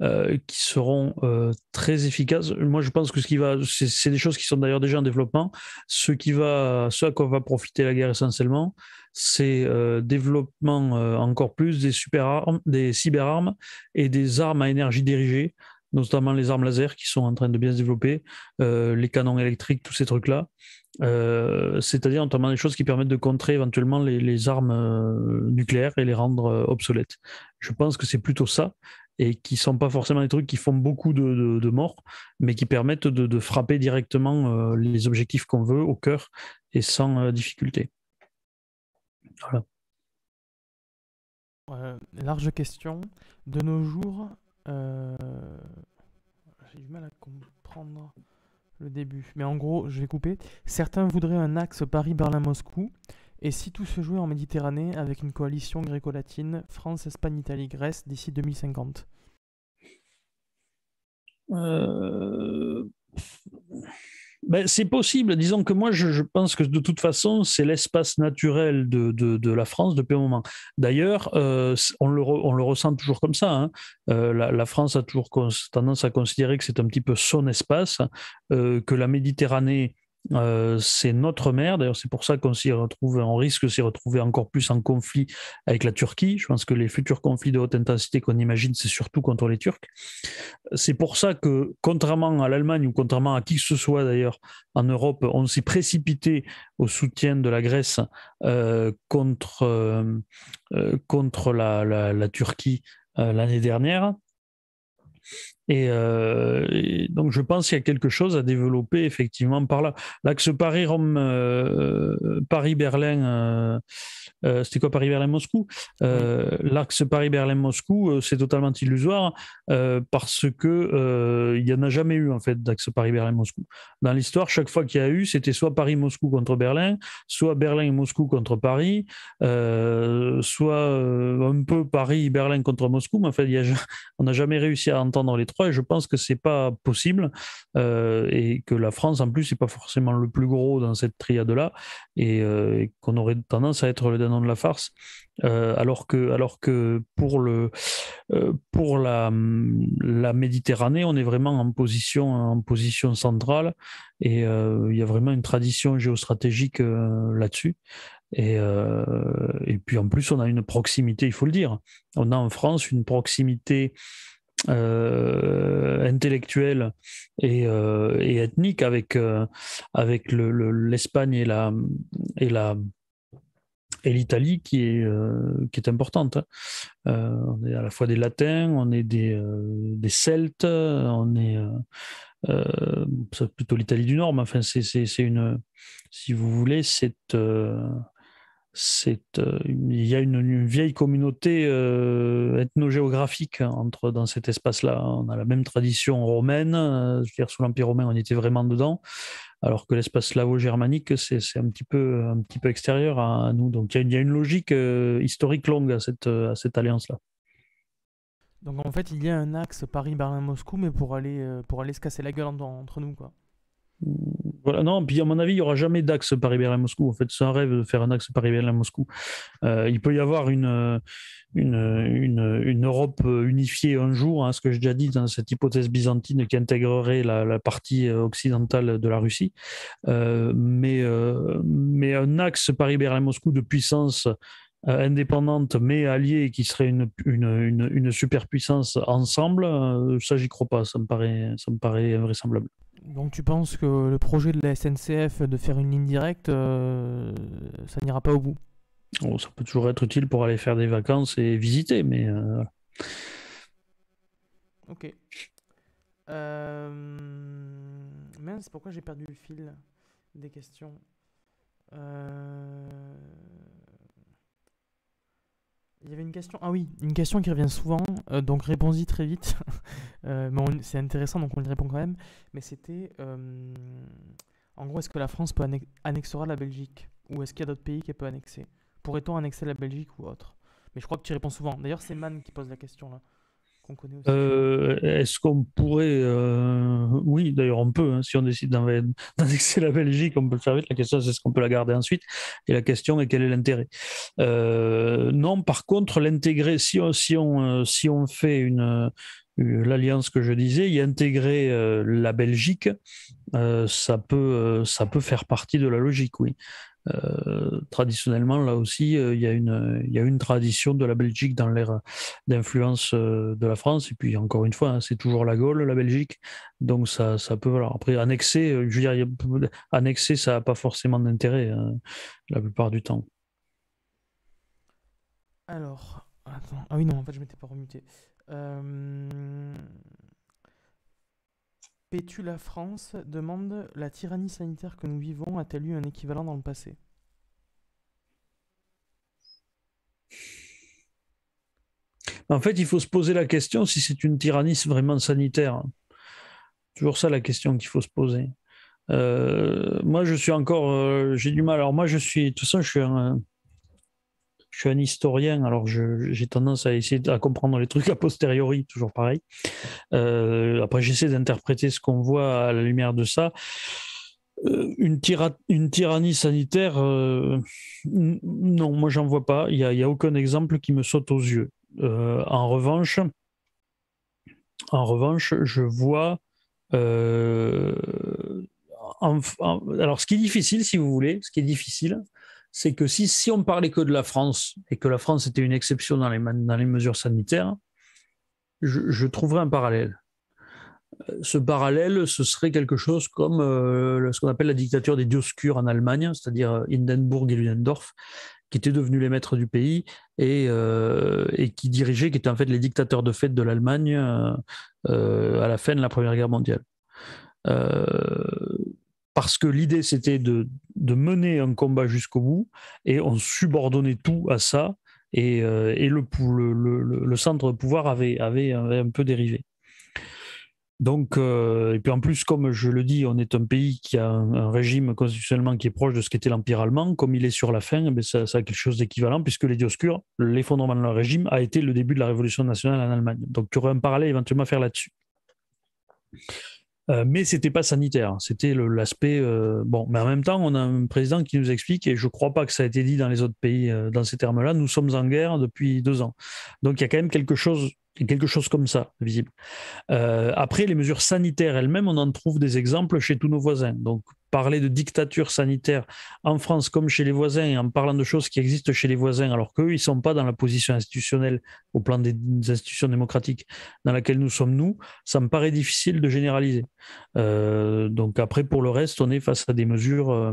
euh, qui seront euh, très efficaces. Moi, je pense que ce qui va, c'est des choses qui sont d'ailleurs déjà en développement. Ce qui va, ce à quoi va profiter la guerre essentiellement, c'est euh, développement encore plus des super armes, des cyberarmes et des armes à énergie dirigée, notamment les armes laser qui sont en train de bien se développer, les canons électriques, tous ces trucs-là. C'est-à-dire notamment des choses qui permettent de contrer éventuellement les, les armes nucléaires et les rendre obsolètes. Je pense que c'est plutôt ça et qui sont pas forcément des trucs qui font beaucoup de, morts, mais qui permettent de, frapper directement euh, les objectifs qu'on veut au cœur et sans euh, difficulté. Voilà. Euh, large question. De nos jours, j'ai du mal à comprendre le début, mais en gros, je vais couper. Certains voudraient un axe Paris-Berlin-Moscou. Et si tout se jouait en Méditerranée avec une coalition gréco-latine, France, Espagne, Italie, Grèce d'ici 2050 euh, ben, C'est possible. Disons que moi, je, pense que de toute façon, c'est l'espace naturel de, de, la France depuis un moment. D'ailleurs, euh, on, le on le ressent toujours comme ça. Hein. Euh, la, France a toujours tendance à considérer que c'est un petit peu son espace, que la Méditerranée euh, c'est notre mer. D'ailleurs, c'est pour ça qu'on s'y retrouve, on risque de s'y retrouver encore plus en conflit avec la Turquie. Je pense que les futurs conflits de haute intensité qu'on imagine, c'est surtout contre les Turcs. C'est pour ça que, contrairement à l'Allemagne ou contrairement à qui que ce soit d'ailleurs en Europe, on s'est précipité au soutien de la Grèce euh, contre, euh, contre la Turquie l'année dernière. Euh, et, donc, je pense qu'il y a quelque chose à développer effectivement par là. L'axe Paris-Rome, euh, Paris-Berlin, euh, c'était quoi Paris-Berlin-Moscou L'axe Paris-Berlin-Moscou, c'est totalement illusoire parce que il n'y en a jamais eu en fait d'axe Paris-Berlin-Moscou. Dans l'histoire, chaque fois qu'il y a eu, c'était soit Paris-Moscou contre Berlin, soit Berlin-Moscou contre Paris, soit un peu Paris-Berlin contre Moscou. Mais en fait, y a, on n'a jamais réussi à entendre les je pense que c'est pas possible euh, et que la France en plus n'est pas forcément le plus gros dans cette triade là euh, et, qu'on aurait tendance à être le danon de la farce euh, alors que alors que pour le pour la, la Méditerranée on est vraiment en position en position centrale et il y a vraiment une tradition géostratégique là-dessus et, et, puis en plus, on a une proximité, il faut le dire. On a en France une proximité euh, intellectuel intellectuelle et, ethnique avec, euh, avec l'Espagne le, l'Espagne et la et la et l'Italie qui est euh, qui est importante. Hein. on est à la fois des Latins, on est des, des Celtes, on est plutôt l'Italie du Nord, mais enfin c'est une si vous voulez c'est c'est euh, il y a une, vieille communauté ethno ethnogéographique hein, entre dans cet espace-là. On a la même tradition romaine. Euh, je veux dire, sous l'Empire romain, on était vraiment dedans, alors que l'espace slavo-germanique, c'est, un petit peu un petit peu extérieur à, nous. Donc il y, a une, logique euh, historique longue à cette à cette alliance-là. Donc en fait, il y a un axe Paris-Berlin-Moscou, mais pour aller pour aller se casser la gueule entre, nous, quoi. Mmh non, puis à mon avis, il n'y aura jamais d'axe Paris-Berlin-Moscou. En fait, c'est un rêve de faire un axe Paris-Berlin-Moscou. Euh, il peut y avoir euh, une, une, Europe unifiée un jour, hein, ce que j'ai déjà dit dans cette hypothèse byzantine qui intégrerait la, partie euh, occidentale de la Russie. mais, mais un axe Paris-Berlin-Moscou de puissance indépendante mais alliée qui serait une, une, une, superpuissance ensemble, ça j'y crois pas, ça me paraît, ça me paraît invraisemblable donc tu penses que le projet de la SNCF de faire une ligne directe, euh, ça n'ira pas au bout oh, Ça peut toujours être utile pour aller faire des vacances et visiter, mais... Euh, ok. Euh, mince, pourquoi j'ai perdu le fil des questions euh... Il y avait une question, ah oui, une question qui revient souvent, euh, donc réponds-y très vite. Euh, mais c'est intéressant, donc on lui répond quand même. Mais c'était, euh, en gros, est-ce que la France peut annexera la Belgique Ou est-ce qu'il y a d'autres pays qui peut annexer Pourrait-on annexer la Belgique ou autre Mais je crois que tu réponds souvent. D'ailleurs, c'est Man qui pose la question là. Euh, est-ce qu'on pourrait. Euh, oui, d'ailleurs, on peut. Hein, si on décide d'annexer la Belgique, on peut le faire vite. La question, c'est est-ce qu'on peut la garder ensuite Et la question est quel est l'intérêt euh, Non, par contre, l'intégrer, si on, fait une l'alliance que je disais, y intégrer la Belgique, ça, peut, ça peut faire partie de la logique, oui. Euh, traditionnellement, là aussi, euh, il y, a une, y a une tradition de la Belgique dans l'ère d'influence euh, de la France. Et puis, encore une fois, hein, c'est toujours la Gaule, la Belgique. Donc, ça, peut. Alors, après, annexer, je veux dire, annexer, ça n'a pas forcément d'intérêt hein, la plupart du temps. Alors, Ah oui, non, en fait, je m'étais pas remuté la France demande La tyrannie sanitaire que nous vivons a-t-elle eu un équivalent dans le passé En fait, il faut se poser la question si c'est une tyrannie vraiment sanitaire. Toujours ça la question qu'il faut se poser. Euh, moi, je suis encore, euh, j'ai du mal. Alors moi, je suis, tout ça je suis un, je suis un historien, alors j'ai tendance à essayer de, comprendre les trucs a posteriori, toujours pareil. Euh, après, j'essaie d'interpréter ce qu'on voit à la lumière de ça. Euh, une, tyrannie sanitaire, euh, non, moi j'en vois pas. Il n'y a, aucun exemple qui me saute aux yeux. en revanche, en revanche, je vois alors, ce qui est difficile, si vous voulez, ce qui est difficile, c'est que si, si on parlait que de la France et que la France était une exception dans les, mesures sanitaires, je, trouverais un parallèle. Euh, ce parallèle, ce serait quelque chose comme euh, ce qu'on appelle la dictature des Dioscures en Allemagne, c'est-à-dire euh, Hindenburg et Ludendorff, qui étaient devenus les maîtres du pays et, qui dirigeaient, qui étaient en fait les dictateurs de fait de l'Allemagne à la fin de la Première Guerre mondiale. Euh, parce que l'idée c'était de, mener un combat jusqu'au bout et on subordonnait tout à ça et, euh, le, centre de pouvoir avait, un peu dérivé. Donc, euh, et puis en plus, comme je le dis, on est un pays qui a un, régime constitutionnellement qui est proche de ce qu'était l'Empire allemand. Comme il est sur la fin, eh ben, ça, ça, a quelque chose d'équivalent, puisque les Dioscures, l'effondrement de leur régime, a été le début de la Révolution nationale en Allemagne. Donc, tu aurais un parallèle éventuellement à faire là-dessus. Euh, mais c'était pas sanitaire, c'était l'aspect euh, bon. Mais en même temps, on a un président qui nous explique, et je crois pas que ça a été dit dans les autres pays euh, dans ces termes-là. Nous sommes en guerre depuis deux ans, donc il y a quand même quelque chose quelque chose comme ça, visible. Euh, après, les mesures sanitaires elles-mêmes, on en trouve des exemples chez tous nos voisins. Donc, parler de dictature sanitaire en France comme chez les voisins, en parlant de choses qui existent chez les voisins, alors qu'eux, ils ne sont pas dans la position institutionnelle au plan des, institutions démocratiques dans laquelle nous sommes, nous, ça me paraît difficile de généraliser. Euh, donc, après, pour le reste, on est face à des mesures... Euh,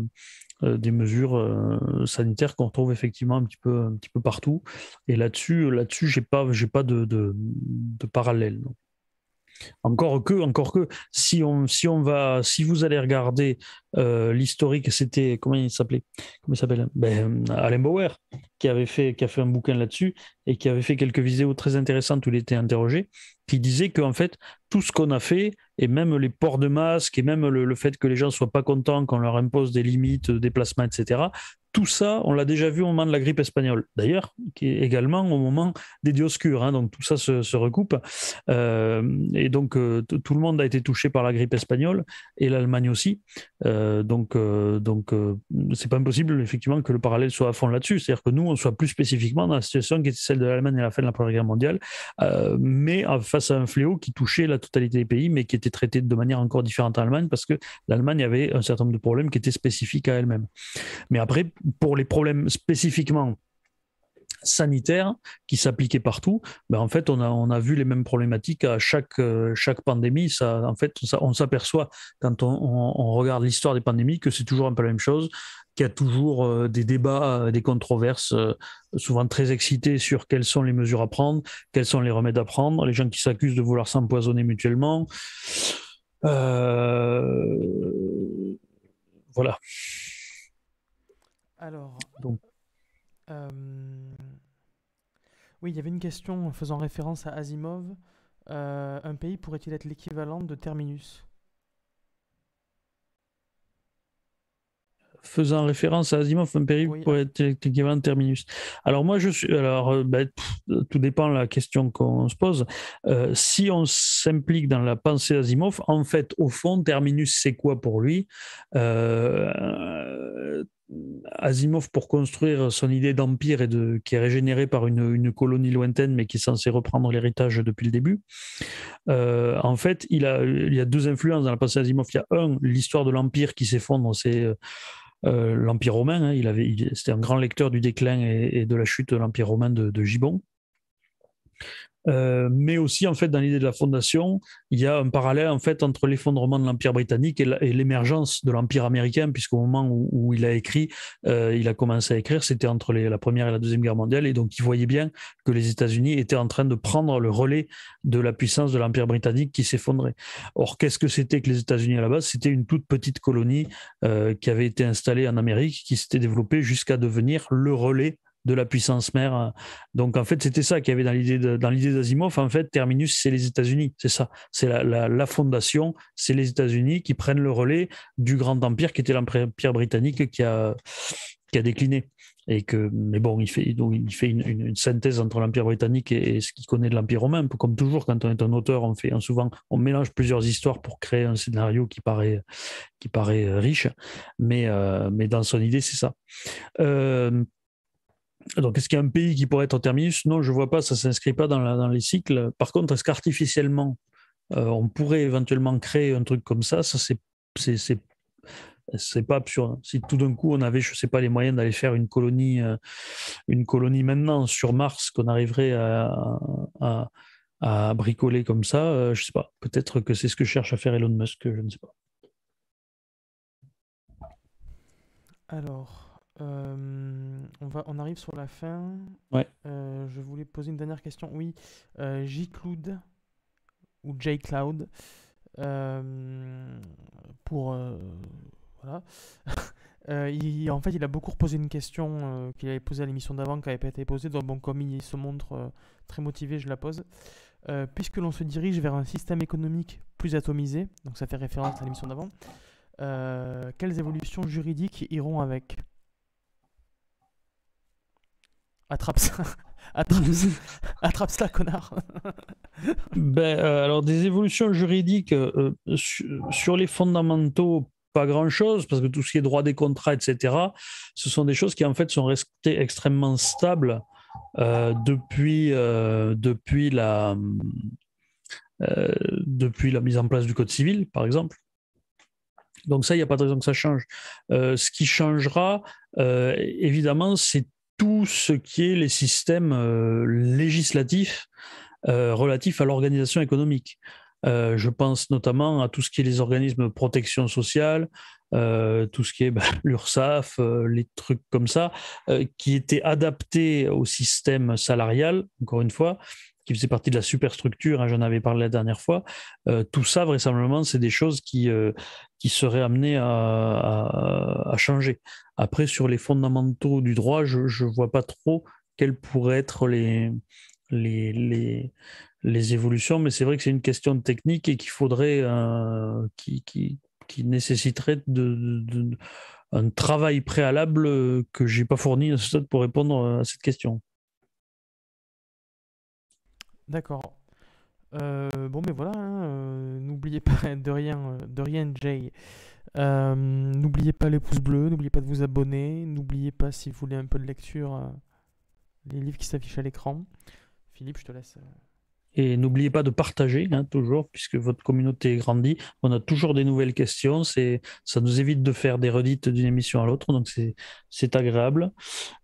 euh, des mesures euh, sanitaires qu'on retrouve effectivement un petit peu, partout. Et là-dessus, là-dessus, j'ai pas, j'ai pas de, de parallèle. Non. Encore que, encore que, si on, si on va, si vous allez regarder euh, l'historique, c'était comment il s'appelait, comment il s'appelle, ben, Alain Bauer, qui avait fait, qui a fait un bouquin là-dessus et qui avait fait quelques vidéos très intéressantes où il était interrogé, qui disait qu'en fait tout ce qu'on a fait et même les ports de masques, et même le, fait que les gens soient pas contents qu'on leur impose des limites, de déplacements, etc tout ça, on l'a déjà vu au moment de la grippe espagnole, d'ailleurs, qui est également au moment des Dioscures. Hein. donc tout ça se, recoupe. Euh, et donc euh, tout le monde a été touché par la grippe espagnole et l'Allemagne aussi. Euh, donc donc c'est pas impossible effectivement que le parallèle soit à fond là-dessus. C'est-à-dire que nous on soit plus spécifiquement dans la situation qui était celle de l'Allemagne à la fin de la Première Guerre mondiale, mais face à un fléau qui touchait la totalité des pays, mais qui était traité de manière encore différente en Allemagne parce que l'Allemagne avait un certain nombre de problèmes qui étaient spécifiques à elle-même. Mais après pour les problèmes spécifiquement sanitaires qui s'appliquaient partout, ben en fait, on a, on a vu les mêmes problématiques à chaque, euh, chaque pandémie. Ça, en fait, ça, on s'aperçoit quand on, regarde l'histoire des pandémies que c'est toujours un peu la même chose, qu'il y a toujours euh, des débats, euh, des controverses, souvent très excités sur quelles sont les mesures à prendre, quels sont les remèdes à prendre, les gens qui s'accusent de vouloir s'empoisonner mutuellement. Voilà. Alors. Euh, oui, il y avait une question faisant référence à Asimov. Euh, un pays pourrait-il être l'équivalent de Terminus faisant référence à Asimov, un pays pourrait être l'équivalent de terminus. Alors moi, je suis, alors euh, ben, tout dépend de la question qu'on se pose. si on s'implique dans la pensée Asimov, en fait, au fond, terminus, c'est quoi pour lui Asimov, pour construire son idée d'empire et qui est régénéré par une, colonie lointaine, mais qui est censée reprendre l'héritage depuis le début, euh, en fait, il, a, y a deux influences dans la pensée d'Asimov. Il y a un, l'histoire de l'empire qui s'effondre, c'est euh, euh, l'empire romain. Hein. il avait, c'était un grand lecteur du déclin et, de la chute de l'empire romain de, de Gibbon. Euh, mais aussi, en fait, dans l'idée de la fondation, il y a un parallèle en fait entre l'effondrement de l'Empire britannique et l'émergence de l'Empire américain, puisqu'au moment où, il a écrit, euh, il a commencé à écrire, c'était entre la Première et la Deuxième Guerre mondiale, et donc il voyait bien que les États-Unis étaient en train de prendre le relais de la puissance de l'Empire britannique qui s'effondrait. Or, qu'est-ce que c'était que les États-Unis à la base C'était une toute petite colonie euh, qui avait été installée en Amérique, qui s'était développée jusqu'à devenir le relais de la puissance mère. Donc en fait, c'était ça qu'il y avait dans l'idée dans l'idée d'Asimov. En fait, Terminus, c'est les États-Unis, c'est ça, c'est la, fondation, c'est les États-Unis qui prennent le relais du grand empire qui était l'empire britannique qui a qui a décliné et que mais bon il fait donc il fait une, synthèse entre l'empire britannique et, ce qu'il connaît de l'empire romain comme toujours quand on est un auteur on fait on souvent on mélange plusieurs histoires pour créer un scénario qui paraît qui paraît riche mais euh, mais dans son idée c'est ça euh, est-ce qu'il y a un pays qui pourrait être en terminus Non, je ne vois pas, ça ne s'inscrit pas dans, les cycles. Par contre, est-ce qu'artificiellement, euh, on pourrait éventuellement créer un truc comme ça Ça, c'est, pas absurde. Si tout d'un coup, on avait, je sais pas, les moyens d'aller faire une colonie, euh, une colonie maintenant sur Mars, qu'on arriverait à, bricoler comme ça, euh, je ne sais pas. Peut-être que c'est ce que cherche à faire Elon Musk, je ne sais pas. Alors. Euh, on, va, on arrive sur la fin. Ouais. Euh, je voulais poser une dernière question. Oui, euh, J-Cloud ou J-Cloud pour. voilà. il, en fait, il a beaucoup reposé une question qu'il avait posée à l'émission d'avant, qui n'avait pas été posée. Donc, bon, comme il se montre très motivé, je la pose. puisque l'on se dirige vers un système économique plus atomisé, donc ça fait référence à l'émission d'avant, quelles évolutions juridiques iront avec Attrape ça. Attrape, attrape ça, connard. ben, euh, alors, des évolutions juridiques euh, sur les fondamentaux, pas grand-chose, parce que tout ce qui est droit des contrats, etc., ce sont des choses qui, en fait, sont restées extrêmement stables euh, depuis, depuis, la, depuis la mise en place du Code civil, par exemple. Donc ça, il n'y a pas de raison que ça change. ce qui changera, évidemment, c'est tout ce qui est les systèmes euh, législatifs euh, relatifs à l'organisation économique. Euh, je pense notamment à tout ce qui est les organismes de protection sociale, tout ce qui est ben, l'URSSAF, les trucs comme ça, qui étaient adaptés au système salarial, encore une fois, qui faisait partie de la superstructure, hein, j'en avais parlé la dernière fois, euh, tout ça, vraisemblablement, c'est des choses qui, euh, qui seraient amenées à, changer. Après, sur les fondamentaux du droit, je ne vois pas trop quelles pourraient être les, les, les, les évolutions, mais c'est vrai que c'est une question de technique et qu'il faudrait, euh, qui, qui, nécessiterait de, un travail préalable que j'ai pas fourni pour répondre à cette question. D'accord. Euh, bon, mais ben voilà, hein, euh, n'oubliez pas de rien, euh, de rien, Jay. n'oubliez pas les pouces bleus, n'oubliez pas de vous abonner, n'oubliez pas si vous voulez un peu de lecture, les livres qui s'affichent à l'écran. Philippe, je te laisse. Et n'oubliez pas de partager, hein, toujours, puisque votre communauté grandit. On a toujours des nouvelles questions. C'est, ça nous évite de faire des redites d'une émission à l'autre, donc c'est, c'est agréable.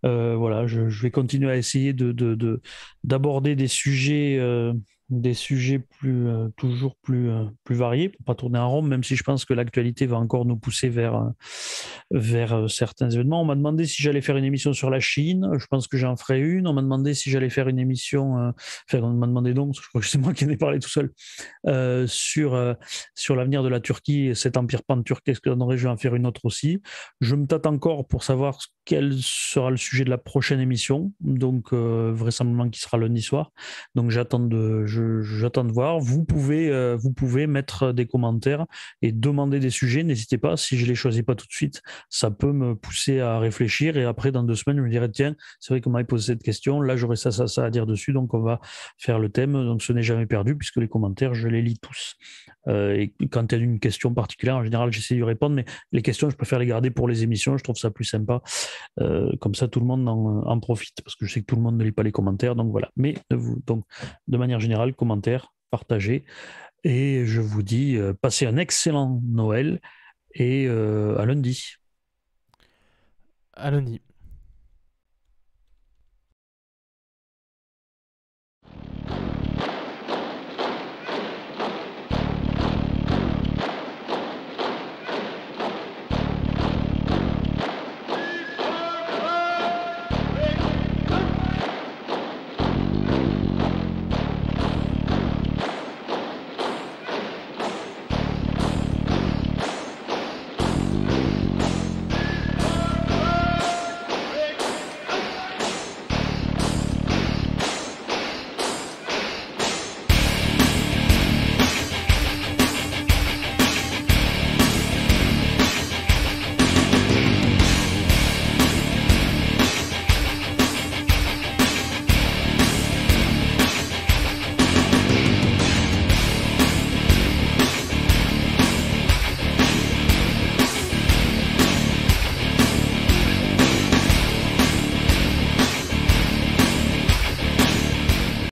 Euh, voilà, je, je, vais continuer à essayer de, d'aborder de, d'aborder des sujets. Euh, des sujets plus, euh, toujours plus, euh, plus variés, pour pas tourner en rond, même si je pense que l'actualité va encore nous pousser vers, euh, vers certains événements. On m'a demandé si j'allais faire une émission sur la Chine, je pense que j'en ferai une. On m'a demandé si j'allais faire une émission, enfin, on m'a demandé donc, je crois que c'est moi qui en ai parlé tout seul, sur, sur l'avenir de la Turquie et cet empire pan-turc. Est-ce que j'en aurais, je vais en faire une autre aussi. Je me tâte encore pour savoir ce quel sera le sujet de la prochaine émission. Donc, euh, vraisemblablement, qui sera lundi soir. Donc, j'attends de, j'attends de voir. Vous pouvez, euh, vous pouvez mettre des commentaires et demander des sujets. N'hésitez pas. Si je les choisis pas tout de suite, ça peut me pousser à réfléchir. Et après, dans deux semaines, je me dirai, tiens, c'est vrai qu'on m'avait posé cette question. Là, j'aurais ça, ça, ça à dire dessus. Donc, on va faire le thème. Donc, ce n'est jamais perdu puisque les commentaires, je les lis tous. Euh, et quand il y a une question particulière, en général, j'essaie d'y répondre. Mais les questions, je préfère les garder pour les émissions. Je trouve ça plus sympa. Euh, comme ça, tout le monde en, profite, parce que je sais que tout le monde ne lit pas les commentaires, donc voilà. Mais de manière générale, commentaires, partagez. Et je vous dis, euh, passez un excellent Noël et euh, à lundi. À lundi.